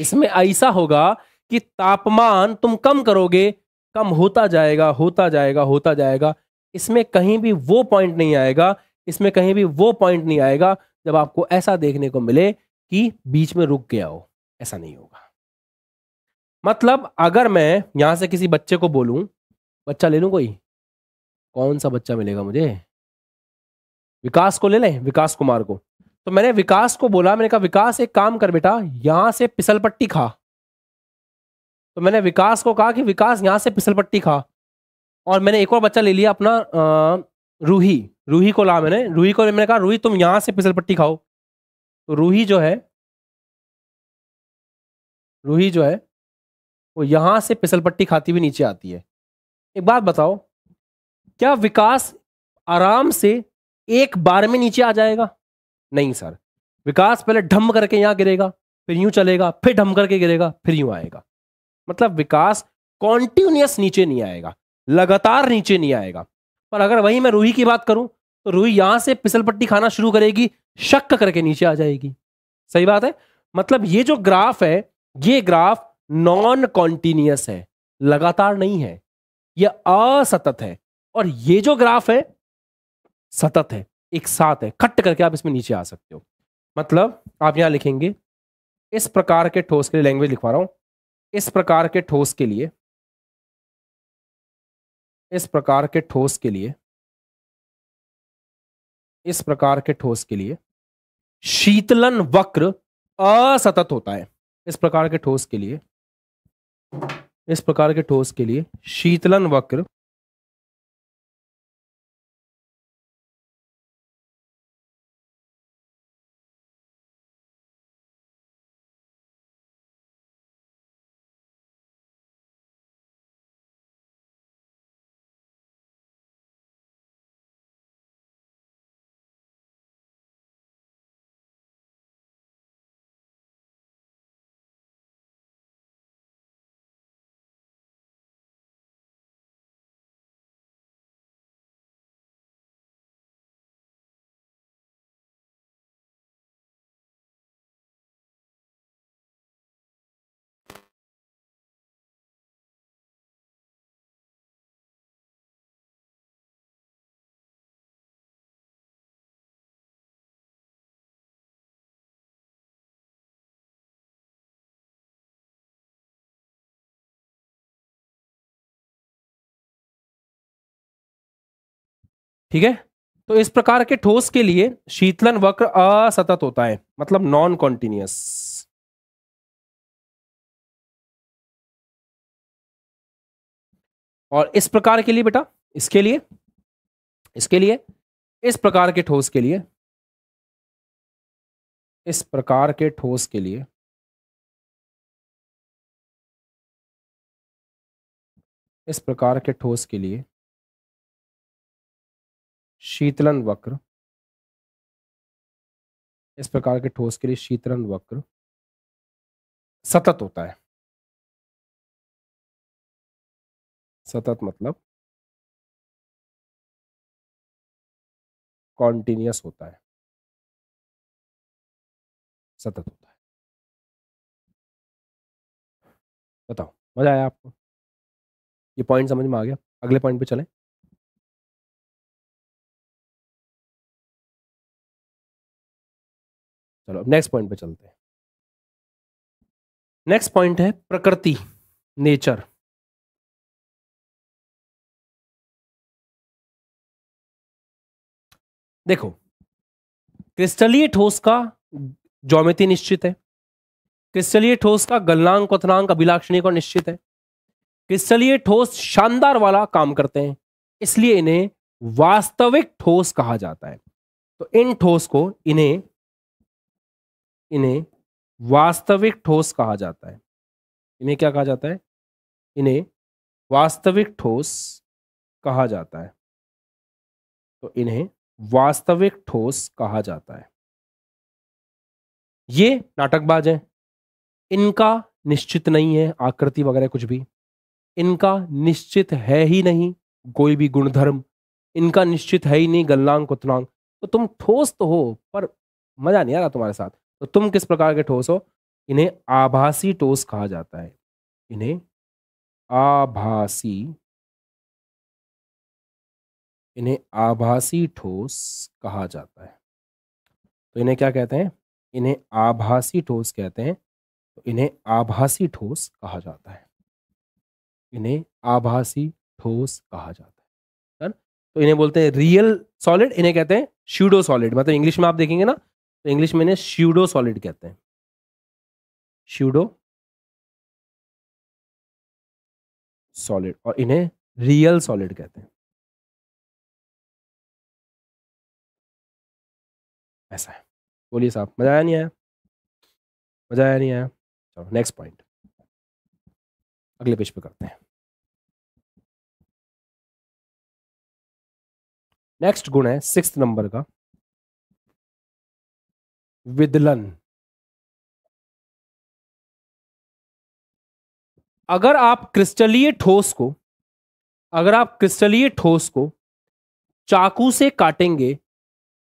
इसमें ऐसा होगा कि तापमान तुम कम करोगे कम होता जाएगा होता जाएगा होता जाएगा इसमें कहीं भी वो पॉइंट नहीं आएगा इसमें कहीं भी वो पॉइंट नहीं आएगा जब आपको ऐसा देखने को मिले कि बीच में रुक गया हो ऐसा नहीं होगा मतलब अगर मैं यहां से किसी बच्चे को बोलूं बच्चा ले लूं कोई कौन सा बच्चा मिलेगा मुझे विकास को ले लें विकास कुमार को तो मैंने विकास को बोला मैंने कहा विकास एक काम कर बेटा यहां से पिसल पट्टी खा तो मैंने विकास को कहा कि विकास यहां से पिसल पट्टी खा और मैंने एक और बच्चा ले लिया अपना रूही रूही को ला मैंने रूही को मैंने कहा रूही तुम यहां से पिसल पट्टी खाओ तो रूही जो है रूही जो है वो यहां से पिसल पट्टी खाती हुई नीचे आती है एक बात बताओ क्या विकास आराम से एक बार में नीचे आ जाएगा नहीं सर विकास पहले ढम करके यहाँ गिरेगा फिर यूं चलेगा फिर ढम करके गिरेगा फिर यूं आएगा मतलब विकास कॉन्टिन्यूस नीचे नहीं आएगा लगातार नीचे नहीं आएगा पर अगर वही मैं रूही की बात करूं तो रूही यहां से पिसल पट्टी खाना शुरू करेगी शक करके नीचे आ जाएगी सही बात है मतलब ये जो ग्राफ है ये ग्राफ नॉन कॉन्टिन्यूस है लगातार नहीं है यह असतत है और ये जो ग्राफ है सतत है एक साथ है कट करके आप इसमें नीचे आ सकते हो मतलब आप यहाँ लिखेंगे इस प्रकार के ठोस के लिए लैंग्वेज लिखवा रहा हूँ इस प्रकार के ठोस के लिए इस प्रकार के ठोस के लिए इस प्रकार के ठोस के लिए शीतलन वक्र असतत होता है इस प्रकार के ठोस के लिए इस प्रकार के ठोस के लिए शीतलन वक्र ठीक है तो इस प्रकार के ठोस के लिए शीतलन वक्र असतत होता है मतलब नॉन कॉन्टिन्यूस और इस प्रकार के लिए बेटा इसके लिए इसके लिए इस प्रकार के ठोस के लिए इस प्रकार के ठोस के लिए इस प्रकार के ठोस के लिए शीतलन वक्र इस प्रकार के ठोस के लिए शीतलन वक्र सतत होता है सतत मतलब कॉन्टिन्यूस होता है सतत होता है बताओ मजा आया आपको ये पॉइंट समझ में आ गया अगले पॉइंट पे चलें चलो अब नेक्स्ट पॉइंट पे चलते हैं नेक्स्ट पॉइंट है प्रकृति नेचर देखो क्रिस्टलीय ठोस का ज्योमिति निश्चित है क्रिस्टलीय ठोस का गलनांक क्वनांक अभिलाक्षणिक और निश्चित है क्रिस्टलीय ठोस शानदार वाला काम करते हैं इसलिए इन्हें वास्तविक ठोस कहा जाता है तो इन ठोस को इन्हें इन्हें वास्तविक ठोस कहा जाता है इन्हें क्या कहा जाता है इन्हें वास्तविक ठोस कहा जाता है तो इन्हें वास्तविक ठोस कहा जाता है ये नाटकबाज हैं इनका निश्चित नहीं है आकृति वगैरह कुछ भी इनका निश्चित है ही नहीं कोई भी गुणधर्म इनका निश्चित है ही नहीं गलनांग कुतनांग तो तुम ठोस तो हो पर मजा नहीं आ रहा तुम्हारे साथ तो तुम किस प्रकार के ठोस हो इन्हें आभासी ठोस कहा जाता है इन्हें आभासी इन्हें आभासी ठोस कहा जाता है तो इन्हें क्या कहते हैं इन्हें आभासी ठोस कहते हैं तो इन्हें आभासी ठोस कहा जाता है इन्हें आभासी ठोस कहा जाता है तो इन्हें बोलते हैं रियल सॉलिड इन्हें कहते हैं शूडो सॉलिड मतलब इंग्लिश में आप देखेंगे ना तो इंग्लिश में इन्हें श्यूडो सॉलिड कहते हैं श्यूडो सॉलिड और इन्हें रियल सॉलिड कहते हैं ऐसा है बोलिए साहब मजा आया नहीं आया मजा आया नहीं आया चलो नेक्स्ट पॉइंट अगले पेज पे करते हैं नेक्स्ट गुण है सिक्स नंबर का विदलन अगर आप क्रिस्टलीय ठोस को अगर आप क्रिस्टलीय ठोस को चाकू से काटेंगे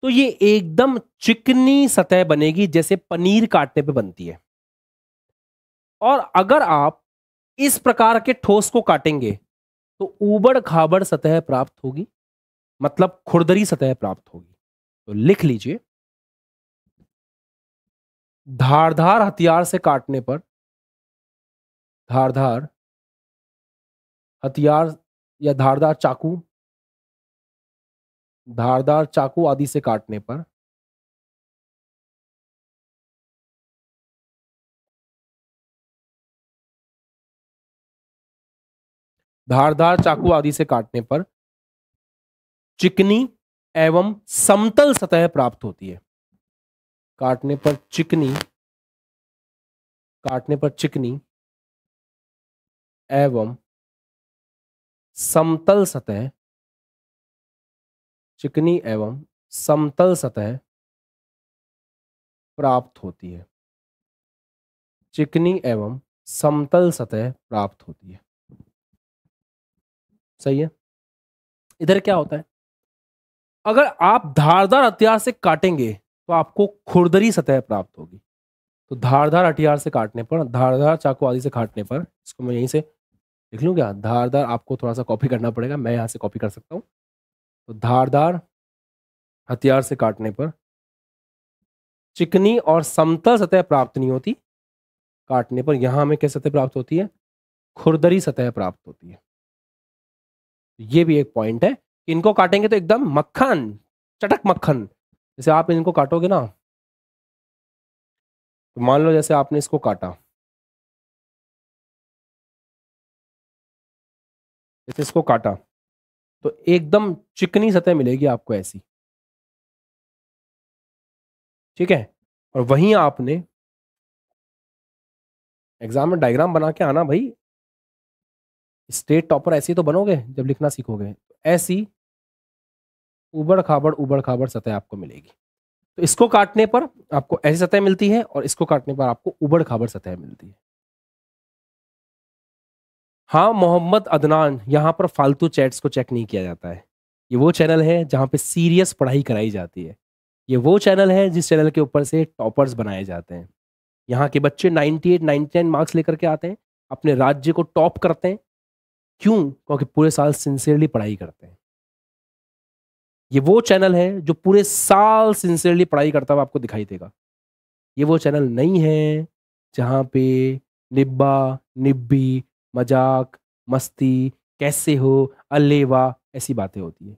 तो ये एकदम चिकनी सतह बनेगी जैसे पनीर काटने पे बनती है और अगर आप इस प्रकार के ठोस को काटेंगे तो ऊबड़ खाबड़ सतह प्राप्त होगी मतलब खुरदरी सतह प्राप्त होगी तो लिख लीजिए धारधार हथियार से काटने पर धारधार हथियार या धारदार चाकू धारदार चाकू आदि से काटने पर धारदार चाकू आदि से काटने पर चिकनी एवं समतल सतह प्राप्त होती है काटने पर चिकनी काटने पर चिकनी एवं समतल सतह चिकनी एवं समतल सतह प्राप्त होती है चिकनी एवं समतल सतह प्राप्त होती है सही है इधर क्या होता है अगर आप धारदार हथियार से काटेंगे तो आपको खुरदरी सतह प्राप्त होगी तो धारधार हथियार से काटने पर धारधार चाकू आदि से काटने पर इसको मैं यहीं से लिख लूँ क्या धारधार आपको थोड़ा सा कॉपी करना पड़ेगा मैं यहाँ से कॉपी कर सकता हूँ तो धारधार हथियार से काटने पर चिकनी और समतल सतह प्राप्त नहीं होती काटने पर यहाँ हमें कैसे सतह प्राप्त होती है खुरदरी सतह प्राप्त होती है ये भी एक पॉइंट है इनको काटेंगे तो एकदम मक्खन चटक मक्खन जैसे आप इनको काटोगे ना तो मान लो जैसे आपने इसको काटा जैसे इसको काटा तो एकदम चिकनी सतह मिलेगी आपको ऐसी ठीक है और वहीं आपने एग्जाम में डायग्राम बना के आना भाई स्टेट टॉपर ऐसी तो बनोगे जब लिखना सीखोगे ऐसी उबड़ खाबड़ उबड़ खाबड़ सतह आपको मिलेगी तो इसको काटने पर आपको ऐसी सतह मिलती है और इसको काटने पर आपको उबड़ खाबड़ सतह मिलती है हाँ मोहम्मद अदनान यहाँ पर फालतू चैट्स को चेक नहीं किया जाता है ये वो चैनल है जहाँ पे सीरियस पढ़ाई कराई जाती है ये वो चैनल है जिस चैनल के ऊपर से टॉपर्स बनाए जाते हैं यहाँ के बच्चे 98, 99 मार्क्स लेकर के आते हैं अपने राज्य को टॉप करते हैं क्यों क्योंकि पूरे साल सिंसियरली पढ़ाई करते हैं ये वो चैनल है जो पूरे साल सिंसियरली पढ़ाई करता हुआ आपको दिखाई देगा ये वो चैनल नहीं है जहाँ पे निब्बा निब्बी मजाक मस्ती कैसे हो अल्ले वाह ऐसी बातें होती है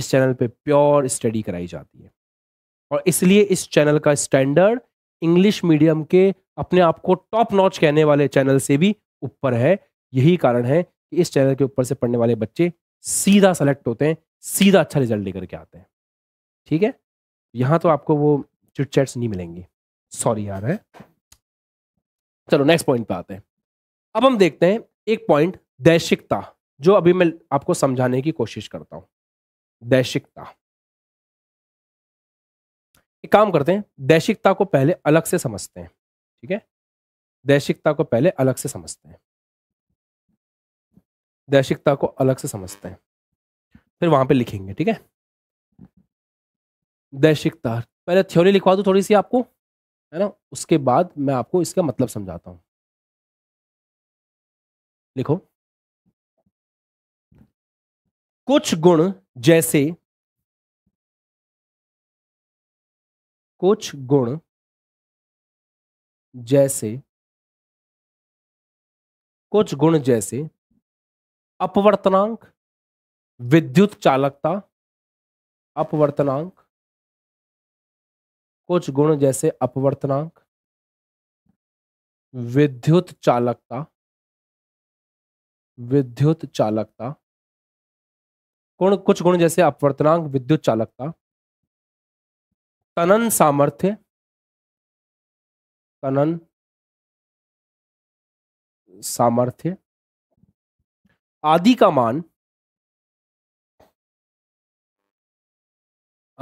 इस चैनल पे प्योर स्टडी कराई जाती है और इसलिए इस चैनल का स्टैंडर्ड इंग्लिश मीडियम के अपने आप को टॉप नॉच कहने वाले चैनल से भी ऊपर है यही कारण है कि इस चैनल के ऊपर से पढ़ने वाले बच्चे सीधा सेलेक्ट होते हैं सीधा अच्छा रिजल्ट लेकर के आते हैं ठीक है यहाँ तो आपको वो चिटचैट्स नहीं मिलेंगी सॉरी यार है चलो नेक्स्ट पॉइंट पे आते हैं अब हम देखते हैं एक पॉइंट दैशिकता जो अभी मैं आपको समझाने की कोशिश करता हूं दैशिकता एक काम करते हैं दैशिकता को पहले अलग से समझते हैं ठीक है दैशिकता को पहले अलग से समझते हैं दैशिकता को अलग से समझते हैं फिर वहां पे लिखेंगे ठीक है दैशिक तार पहले थ्योरी लिखवा दो थोड़ी सी आपको है ना उसके बाद मैं आपको इसका मतलब समझाता हूं लिखो कुछ गुण जैसे कुछ गुण जैसे कुछ गुण जैसे अपवर्तनांक विद्युत चालकता अपवर्तनांक कुछ गुण जैसे अपवर्तनांक विद्युत चालकता विद्युत चालकता गुण कुछ गुण जैसे अपवर्तनांक विद्युत चालकता तनन सामर्थ्य तनन सामर्थ्य आदि का मान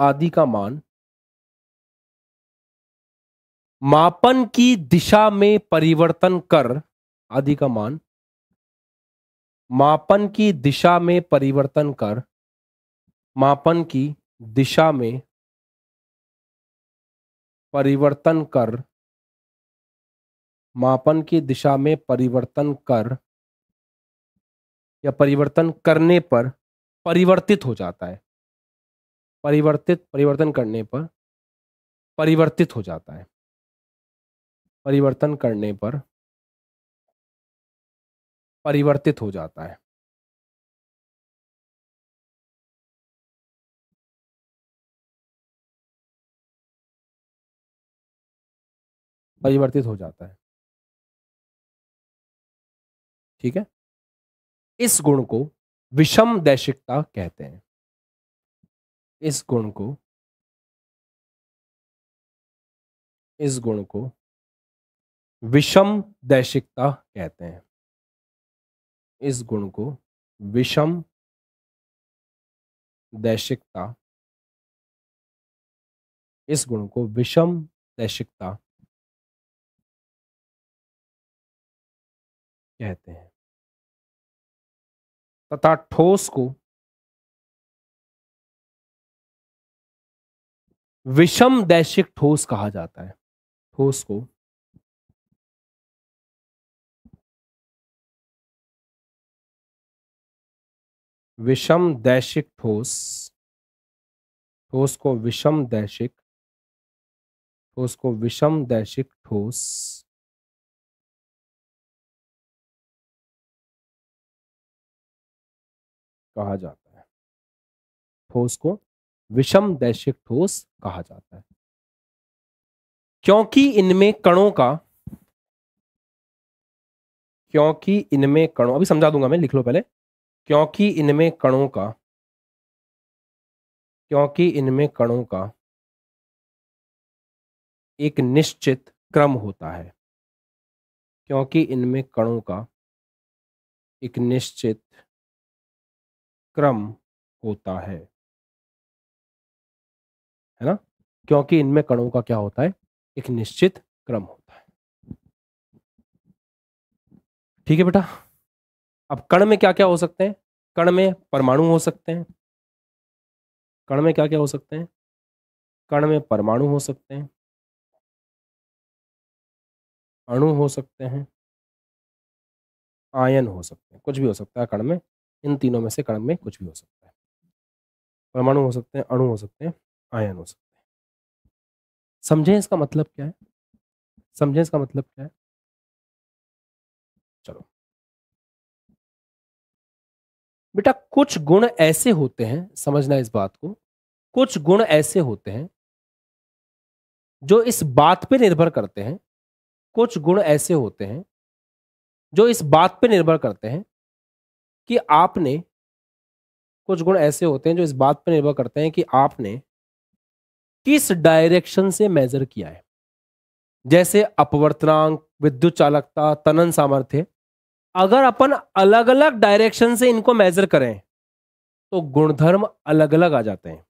आदि का मान मापन की दिशा में परिवर्तन कर आदि का मान मापन की दिशा में परिवर्तन कर मापन की दिशा में परिवर्तन कर मापन की दिशा में परिवर्तन कर या परिवर्तन करने पर परिवर्तित हो जाता है परिवर्तित परिवर्तन करने पर परिवर्तित हो जाता है परिवर्तन करने पर परिवर्तित हो जाता है परिवर्तित हो जाता है ठीक है इस गुण को विषम दैशिकता कहते हैं इस गुण को इस गुण को विषम दैशिकता कहते हैं इस गुण को विषम दैशिकता इस गुण को विषम दैशिकता कहते हैं तथा ठोस को विषम दैशिक ठोस कहा जाता है ठोस को विषम दैशिक ठोस ठोस को विषम दैशिक ठोस को विषम दैशिक ठोस कहा जाता है ठोस को विषम दैशिक ठोस कहा जाता है क्योंकि इनमें कणों का क्योंकि इनमें कणों अभी समझा दूंगा मैं लिख लो पहले क्योंकि इनमें कणों का क्योंकि इनमें कणों का एक निश्चित क्रम होता है क्योंकि इनमें कणों का एक निश्चित क्रम होता है है ना क्योंकि इनमें कणों का क्या होता है एक निश्चित क्रम होता है ठीक है बेटा अब कण में क्या क्या हो सकते हैं कण में परमाणु हो सकते हैं कण में क्या क्या हो सकते हैं कण में परमाणु हो सकते हैं अणु हो सकते हैं आयन हो सकते हैं कुछ भी हो सकता है कण में इन तीनों में से कण में कुछ भी हो सकता है परमाणु हो सकते हैं अणु हो सकते हैं आयन हो सकते हैं समझें इसका मतलब क्या है समझें इसका मतलब क्या है चलो बेटा कुछ गुण ऐसे होते हैं समझना इस बात को कुछ गुण ऐसे होते हैं जो इस बात पे निर्भर करते हैं कुछ गुण ऐसे होते हैं जो इस बात पे निर्भर करते हैं कि आपने कुछ गुण ऐसे होते हैं जो इस बात पर निर्भर करते हैं कि आपने किस डायरेक्शन से मेजर किया है जैसे अपवर्तनांक विद्युत चालकता तनन सामर्थ्य अगर अपन अलग अलग डायरेक्शन से इनको मेजर करें तो गुणधर्म अलग अलग आ जाते हैं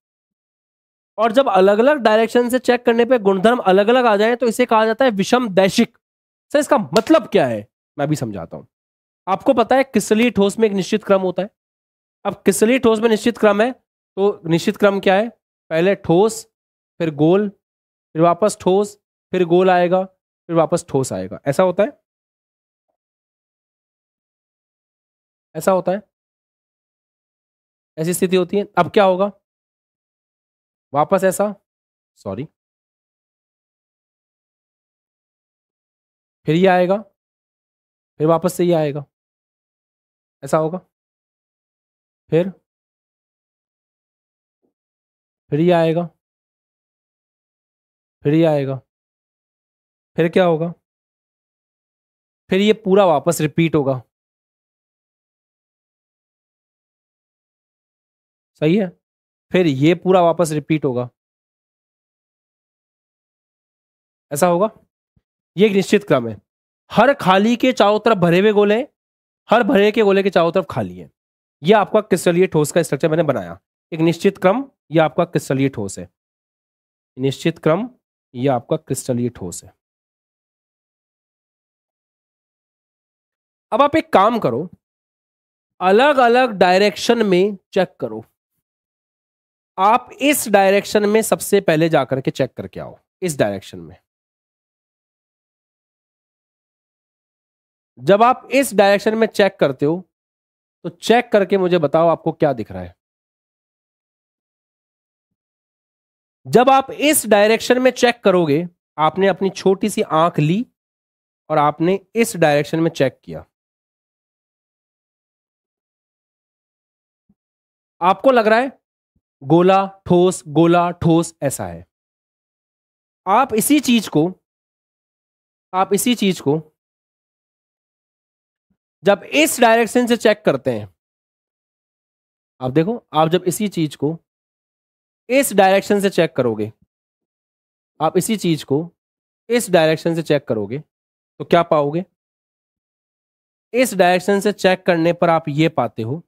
और जब अलग अलग डायरेक्शन से चेक करने पे गुणधर्म अलग अलग आ जाए तो इसे कहा जाता है विषम दैशिक सर इसका मतलब क्या है मैं भी समझाता हूं आपको पता है किसली ठोस में एक निश्चित क्रम होता है अब किसली ठोस में निश्चित क्रम है तो निश्चित क्रम क्या है पहले ठोस फिर गोल फिर वापस ठोस फिर गोल आएगा फिर वापस ठोस आएगा ऐसा होता है ऐसा होता है ऐसी स्थिति होती है अब क्या होगा वापस ऐसा सॉरी फिर ये आएगा फिर वापस से ये आएगा ऐसा होगा फिर फिर ये आएगा फिर ये आएगा फिर क्या होगा फिर ये पूरा वापस रिपीट होगा सही है फिर ये पूरा वापस रिपीट होगा ऐसा होगा ये एक निश्चित क्रम है हर खाली के चारों तरफ भरे हुए गोले हर भरे के गोले के चारों तरफ खाली है यह आपका क्रिस्टलीय ठोस का स्ट्रक्चर मैंने बनाया एक निश्चित क्रम यह आपका क्रिस्टलीय ठोस है निश्चित क्रम ये आपका क्रिस्टल ये ठोस है अब आप एक काम करो अलग अलग डायरेक्शन में चेक करो आप इस डायरेक्शन में सबसे पहले जाकर के चेक करके आओ इस डायरेक्शन में जब आप इस डायरेक्शन में चेक करते हो तो चेक करके मुझे बताओ आपको क्या दिख रहा है जब आप इस डायरेक्शन में चेक करोगे आपने अपनी छोटी सी आंख ली और आपने इस डायरेक्शन में चेक किया आपको लग रहा है गोला ठोस गोला ठोस ऐसा है आप इसी चीज को आप इसी चीज को जब इस डायरेक्शन से चेक करते हैं आप देखो आप जब इसी चीज को इस डायरेक्शन से चेक करोगे आप इसी चीज को इस डायरेक्शन से चेक करोगे तो क्या पाओगे इस डायरेक्शन से चेक करने पर आप ये पाते हो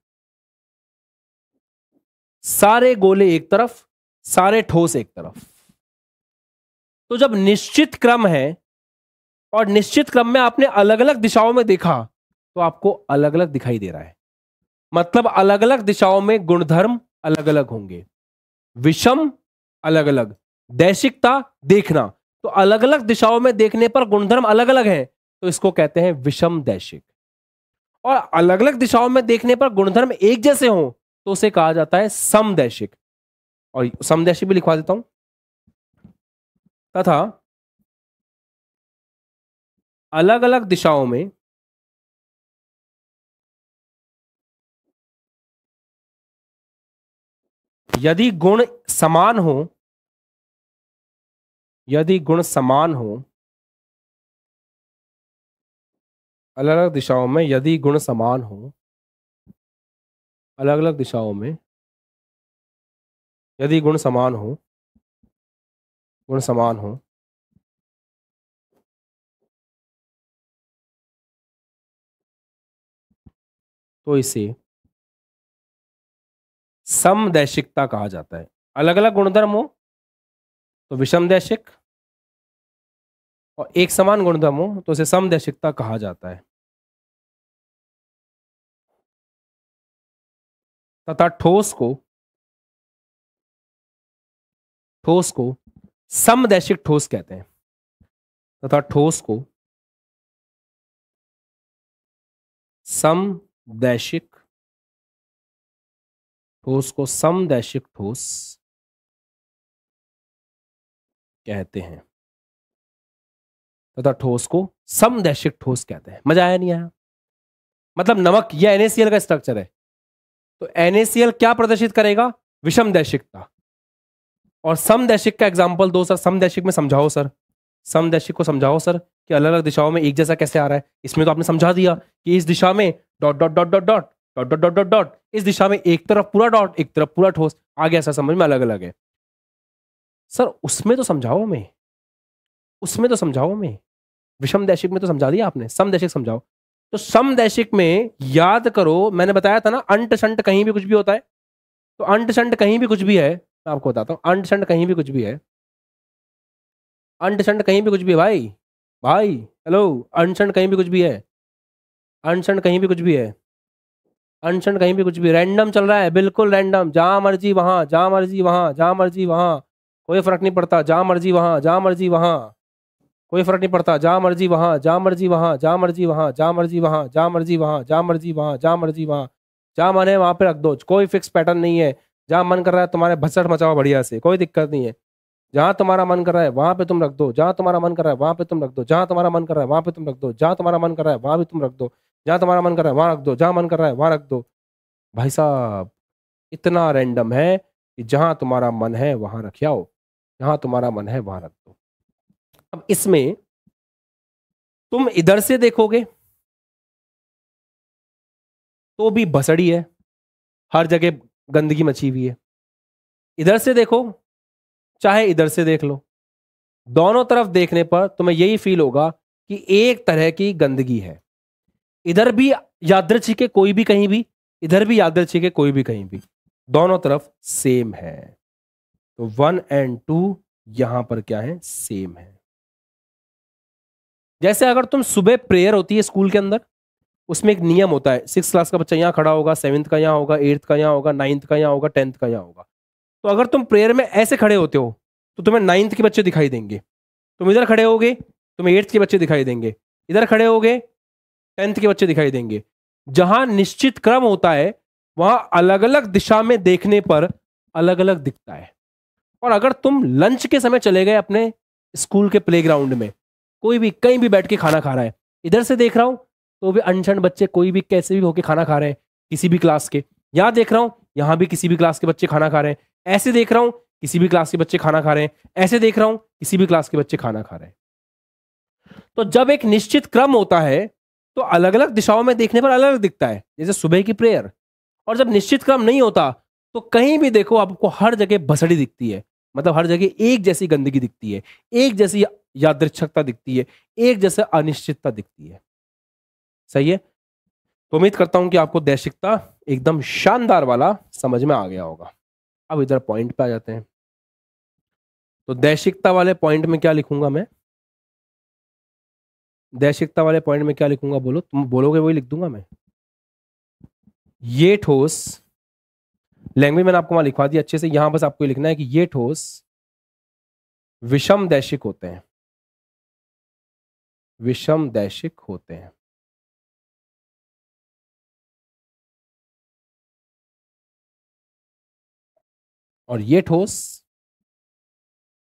सारे गोले एक तरफ सारे ठोस एक तरफ तो जब निश्चित क्रम है और निश्चित क्रम में आपने अलग अलग दिशाओं में देखा तो आपको अलग अलग दिखाई दे रहा है मतलब अलग अलग दिशाओं में गुणधर्म अलग अलग होंगे विषम अलग अलग दैशिकता देखना तो अलग अलग दिशाओं में देखने पर गुणधर्म अलग अलग है तो इसको कहते हैं विषम दैशिक और अलग अलग दिशाओं में देखने पर गुणधर्म एक जैसे हो तो उसे कहा जाता है समदैशिक और समदैशिक भी लिखवा देता हूं तथा अलग अलग दिशाओं में यदि गुण समान हो यदि गुण समान हो अलग अलग दिशाओं में यदि गुण समान हो अलग अलग दिशाओं में यदि गुण समान हो गुण समान हो तो इसे समदैशिकता कहा जाता है अलग अलग गुणधर्म हो तो विषम दैशिक और एक समान गुणधर्म हो तो उसे समदैशिकता कहा जाता है तथा ठोस को ठोस को समदैशिक ठोस कहते हैं तथा ठोस को समदैशिक ठोस तो को समदैशिक ठोस कहते हैं तथा तो ठोस को समदैशिक ठोस कहते हैं मजा आया नहीं आया मतलब नमक यह एनएसीएल का स्ट्रक्चर है तो एनएसीएल क्या प्रदर्शित करेगा विषम दैशिकता और समदैशिक का एग्जाम्पल दो सर समदैशिक में समझाओ सर समदैशिक को समझाओ सर कि अलग अलग दिशाओं में एक जैसा कैसे आ रहा है इसमें तो आपने समझा दिया कि इस दिशा में dot dot dot dot dot dot dot dot dot dot इस दिशा में एक तरफ पूरा डॉट एक तरफ पूरा ठोस आगे ऐसा समझ में अलग अलग है सर उसमें तो समझाओ हमें उसमें तो समझाओ हमें विषम दैशिक में तो समझा दिया आपने समदैशिक समझाओ तो समदैशिक में याद करो मैंने बताया था ना अंट संट कहीं भी कुछ भी होता है तो अंट संट कहीं भी कुछ भी है मैं आपको बताता हूँ अंट संट कहीं भी कुछ भी है अंट संट कहीं भी कुछ भी है भाई भाई हेलो अंट संट कहीं भी कुछ भी है अंट संट कहीं भी कुछ भी है अनशन कहीं भी कुछ भी रैंडम चल रहा है बिल्कुल रैंडम जहाँ मर्जी वहाँ जहाँ मर्जी वहाँ जहाँ मर्जी वहाँ कोई फर्क नहीं पड़ता जहाँ मर्जी वहाँ जहाँ मर्जी वहाँ कोई फर्क नहीं पड़ता जहाँ मर्जी वहाँ जहाँ मर्जी वहाँ जहाँ मर्जी वहाँ जहाँ मर्जी वहाँ जहाँ मर्जी वहाँ जहाँ मर्जी वहाँ जहाँ मर्जी वहाँ जहाँ मन है वहाँ पर रख दो कोई फिक्स पैटर्न नहीं है जहाँ मन कर रहा है तुम्हारे भसट मचाओ बढ़िया से कोई दिक्कत नहीं है जहाँ तुम्हारा मन कर रहा है वहाँ पे तुम रख दो जहाँ तुम्हारा मन कर रहा है वहाँ पे तुम रख दो जहाँ तुम्हारा मन कर रहा है वहाँ पे तुम रख दो जहाँ तुम्हारा मन कर रहा है वहाँ भी तुम रख दो जहाँ तुम्हारा मन कर रहा है वहाँ रख दो जहाँ मन कर रहा है वहाँ रख दो भाई साहब इतना रैंडम है कि जहाँ तुम्हारा मन है वहाँ रख आओ जहाँ तुम्हारा मन है वहाँ रख दो अब इसमें तुम इधर से देखोगे तो भी बसड़ी है हर जगह गंदगी मची हुई है इधर से देखो चाहे इधर से देख लो दोनों तरफ देखने पर तुम्हें यही फील होगा कि एक तरह की गंदगी है इधर भी यादृची के कोई भी कहीं भी इधर भी यादृची के कोई भी कहीं भी दोनों तरफ सेम है तो वन एंड टू यहां पर क्या है सेम है जैसे अगर तुम सुबह प्रेयर होती है स्कूल के अंदर उसमें एक नियम होता है सिक्स क्लास का बच्चा यहाँ खड़ा होगा सेवन्थ का यहाँ होगा एट्थ का यहाँ होगा नाइन्थ का यहाँ होगा टेंथ का यहाँ होगा तो अगर तुम प्रेयर में ऐसे खड़े होते हो तो तुम्हें नाइन्थ के बच्चे दिखाई देंगे तुम इधर खड़े होगे तुम्हें एट्थ के बच्चे दिखाई देंगे इधर खड़े होगे टेंथ के बच्चे दिखाई देंगे जहां निश्चित क्रम होता है वहां अलग अलग दिशा में देखने पर अलग अलग दिखता है और अगर तुम लंच के समय चले गए अपने स्कूल के प्लेग्राउंड में कोई भी कहीं भी बैठ के खाना खा रहा है इधर से देख रहा हूँ तो भी अनशन बच्चे कोई भी कैसे भी होके खाना खा रहे हैं किसी भी क्लास के यहाँ देख रहा हूँ यहाँ भी किसी भी क्लास के बच्चे खाना खा रहे हैं ऐसे देख रहा हूँ किसी भी क्लास के बच्चे खाना खा रहे हैं ऐसे देख रहा हूँ किसी भी क्लास के बच्चे खाना खा रहे हैं तो जब एक निश्चित क्रम होता है तो अलग अलग दिशाओं में देखने पर अलग अलग दिखता है जैसे सुबह की प्रेयर और जब निश्चित क्रम नहीं होता तो कहीं भी देखो आपको हर जगह भसड़ी दिखती है मतलब हर जगह एक जैसी गंदगी दिखती है एक जैसी यादृक्षकता दिखती है एक जैसे अनिश्चितता दिखती है सही है तो उम्मीद करता हूं कि आपको दैशिकता एकदम शानदार वाला समझ में आ गया होगा अब इधर पॉइंट पे आ जाते हैं तो दैशिकता वाले पॉइंट में क्या लिखूंगा मैं दैशिकता वाले पॉइंट में क्या लिखूंगा बोलो तुम बोलोगे वही लिख दूंगा मैं ये ठोस लैंग्वेज मैंने आपको वहां लिखवा दी अच्छे से यहां बस आपको लिखना है कि ये ठोस विषम दैशिक होते हैं विषम दैशिक होते हैं और ये ठोस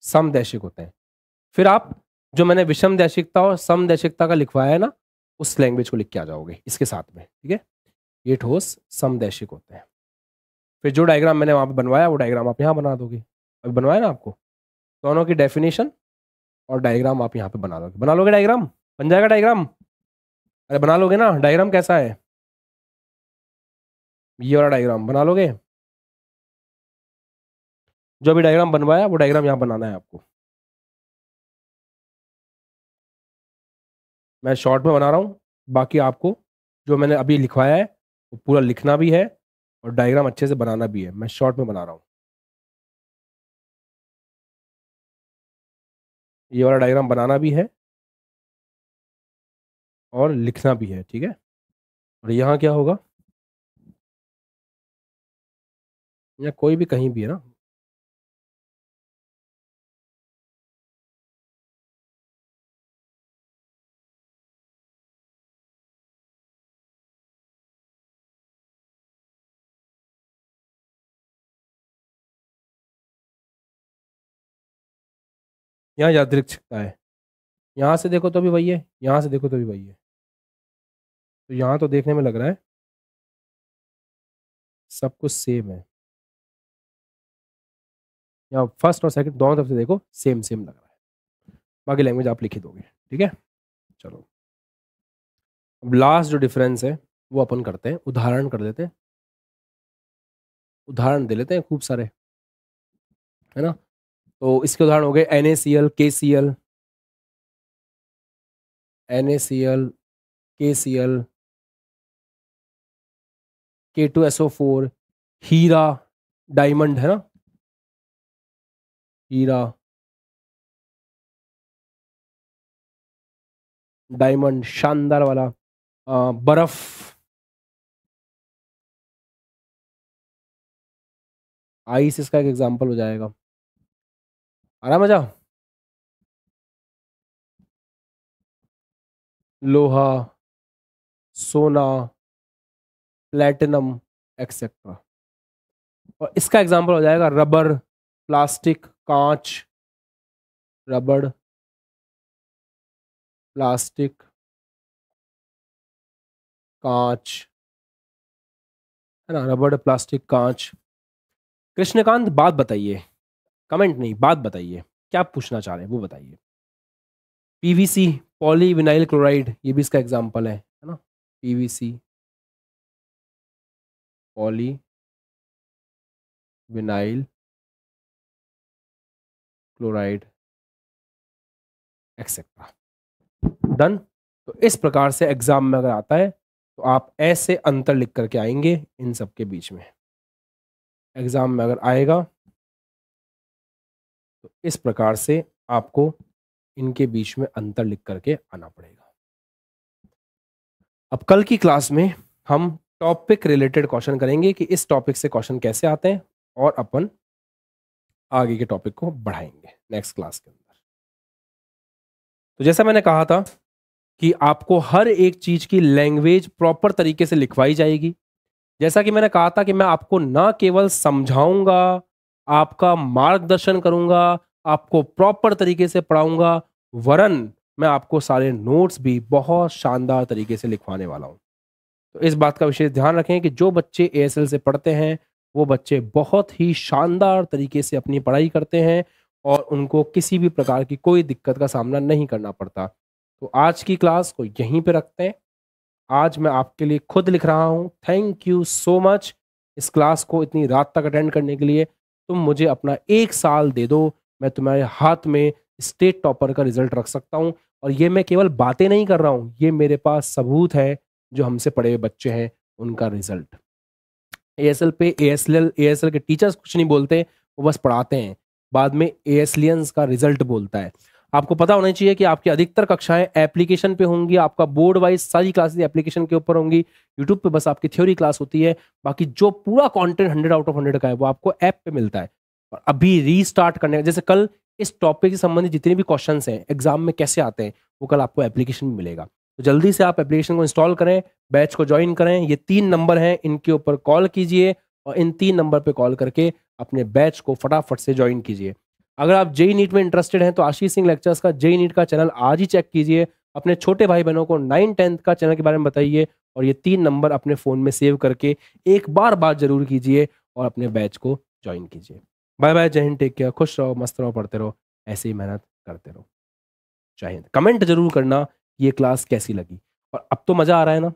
समदैशिक होते हैं फिर आप जो मैंने विषम दैशिकता और सम दैशिकता का लिखवाया है ना उस लैंग्वेज को लिख के आ जाओगे इसके साथ में ठीक है ये ठोस दैशिक होते हैं फिर जो डायग्राम मैंने वहाँ पे बनवाया वो डायग्राम आप यहाँ बना दोगे अभी बनवाया ना आपको दोनों की डेफिनेशन और डायग्राम आप यहाँ पे बना दोगे बना लोगे डायग्राम बन जाएगा डायग्राम अरे बना लोगे ना डायग्राम कैसा है ये वाला डायग्राम बना लोगे जो भी डायग्राम बनवाया वो डायग्राम यहाँ बनाना है आपको मैं शॉर्ट में बना रहा हूँ बाकी आपको जो मैंने अभी लिखवाया है वो पूरा लिखना भी है और डायग्राम अच्छे से बनाना भी है मैं शॉर्ट में बना रहा हूँ ये वाला डायग्राम बनाना भी है और लिखना भी है ठीक है और यहाँ क्या होगा या कोई भी कहीं भी है ना यहाँ यादृक्षिकता है यहाँ से देखो तो भी वही है यहाँ से देखो तो भी वही है तो यहाँ तो देखने में लग रहा है सब कुछ सेम है यहाँ फर्स्ट और सेकंड दोनों तरफ से देखो सेम सेम लग रहा है बाकी लैंग्वेज आप लिखी दोगे ठीक है चलो अब लास्ट जो डिफरेंस है वो अपन करते हैं उदाहरण कर देते हैं उदाहरण दे लेते हैं खूब सारे है ना तो इसके उदाहरण हो गए N A C L K C L N A C L K C L K two S O four हीरा डायमंड है ना हीरा डायमंड शानदार वाला आ, बर्फ आइस इसका एक एग्जांपल हो जाएगा आ रहा मजा लोहा सोना प्लेटिनम एक्सेट्रा और इसका एग्जांपल हो जाएगा रबर प्लास्टिक कांच रबड़ प्लास्टिक कांच है ना रबड़ प्लास्टिक कांच कृष्णकांत बात बताइए कमेंट नहीं बात बताइए क्या पूछना चाह रहे हैं वो बताइए पीवीसी पॉलीविनाइल क्लोराइड ये भी इसका एग्जाम्पल है है ना PVC poly vinyl chloride etcetera done तो इस प्रकार से एग्जाम में अगर आता है तो आप ऐसे अंतर लिख करके आएंगे इन सब के बीच में एग्जाम में अगर आएगा तो इस प्रकार से आपको इनके बीच में अंतर लिख करके आना पड़ेगा अब कल की क्लास में हम टॉपिक रिलेटेड क्वेश्चन करेंगे कि इस टॉपिक से क्वेश्चन कैसे आते हैं और अपन आगे के टॉपिक को बढ़ाएंगे नेक्स्ट क्लास के अंदर तो जैसा मैंने कहा था कि आपको हर एक चीज की लैंग्वेज प्रॉपर तरीके से लिखवाई जाएगी जैसा कि मैंने कहा था कि मैं आपको ना केवल समझाऊंगा आपका मार्गदर्शन करूंगा आपको प्रॉपर तरीके से पढ़ाऊंगा वरन मैं आपको सारे नोट्स भी बहुत शानदार तरीके से लिखवाने वाला हूँ तो इस बात का विशेष ध्यान रखें कि जो बच्चे ए से पढ़ते हैं वो बच्चे बहुत ही शानदार तरीके से अपनी पढ़ाई करते हैं और उनको किसी भी प्रकार की कोई दिक्कत का सामना नहीं करना पड़ता तो आज की क्लास को यहीं पे रखते हैं आज मैं आपके लिए खुद लिख रहा हूँ थैंक यू सो मच इस क्लास को इतनी रात तक अटेंड करने के लिए तुम मुझे अपना एक साल दे दो मैं तुम्हारे हाथ में स्टेट टॉपर का रिजल्ट रख सकता हूँ और ये मैं केवल बातें नहीं कर रहा हूँ ये मेरे पास सबूत है जो हमसे पढ़े हुए बच्चे हैं उनका रिजल्ट ए एस एल पे A S L A S L के टीचर्स कुछ नहीं बोलते वो बस पढ़ाते हैं बाद में ए एस का रिजल्ट बोलता है आपको पता होना चाहिए कि आपकी अधिकतर कक्षाएं एप्लीकेशन पे होंगी आपका बोर्ड वाइज सारी क्लासेस एप्लीकेशन के ऊपर होंगी यूट्यूब पे बस आपकी थ्योरी क्लास होती है बाकी जो पूरा content hundred out of hundred का है वो आपको ऐप पे मिलता है और अभी रीस्टार्ट करने जैसे कल इस टॉपिक से संबंधित जितने भी क्वेश्चन हैं एग्जाम में कैसे आते हैं वो कल आपको एप्लीकेशन में मिलेगा तो जल्दी से आप एप्लीकेशन को इंस्टॉल करें बैच को ज्वाइन करें ये तीन नंबर हैं इनके ऊपर कॉल कीजिए और इन तीन नंबर पर कॉल करके अपने बैच को फटाफट से ज्वाइन कीजिए अगर आप जेई नीट में इंटरेस्टेड हैं तो आशीष सिंह लेक्चर्स का जेई नीट का चैनल आज ही चेक कीजिए अपने छोटे भाई बहनों को नाइन टेंथ का चैनल के बारे में बताइए और ये तीन नंबर अपने फ़ोन में सेव करके एक बार बात जरूर कीजिए और अपने बैच को ज्वाइन कीजिए बाय बाय जय हिंद टेक केयर खुश रहो मस्त रहो पढ़ते रहो ऐसे ही मेहनत करते रहो जय हिंद कमेंट जरूर करना ये क्लास कैसी लगी और अब तो मज़ा आ रहा है ना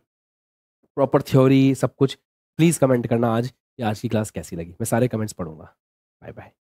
प्रॉपर थ्योरी सब कुछ प्लीज़ कमेंट करना आज ये आज की क्लास कैसी लगी मैं सारे कमेंट्स पढ़ूंगा बाय बाय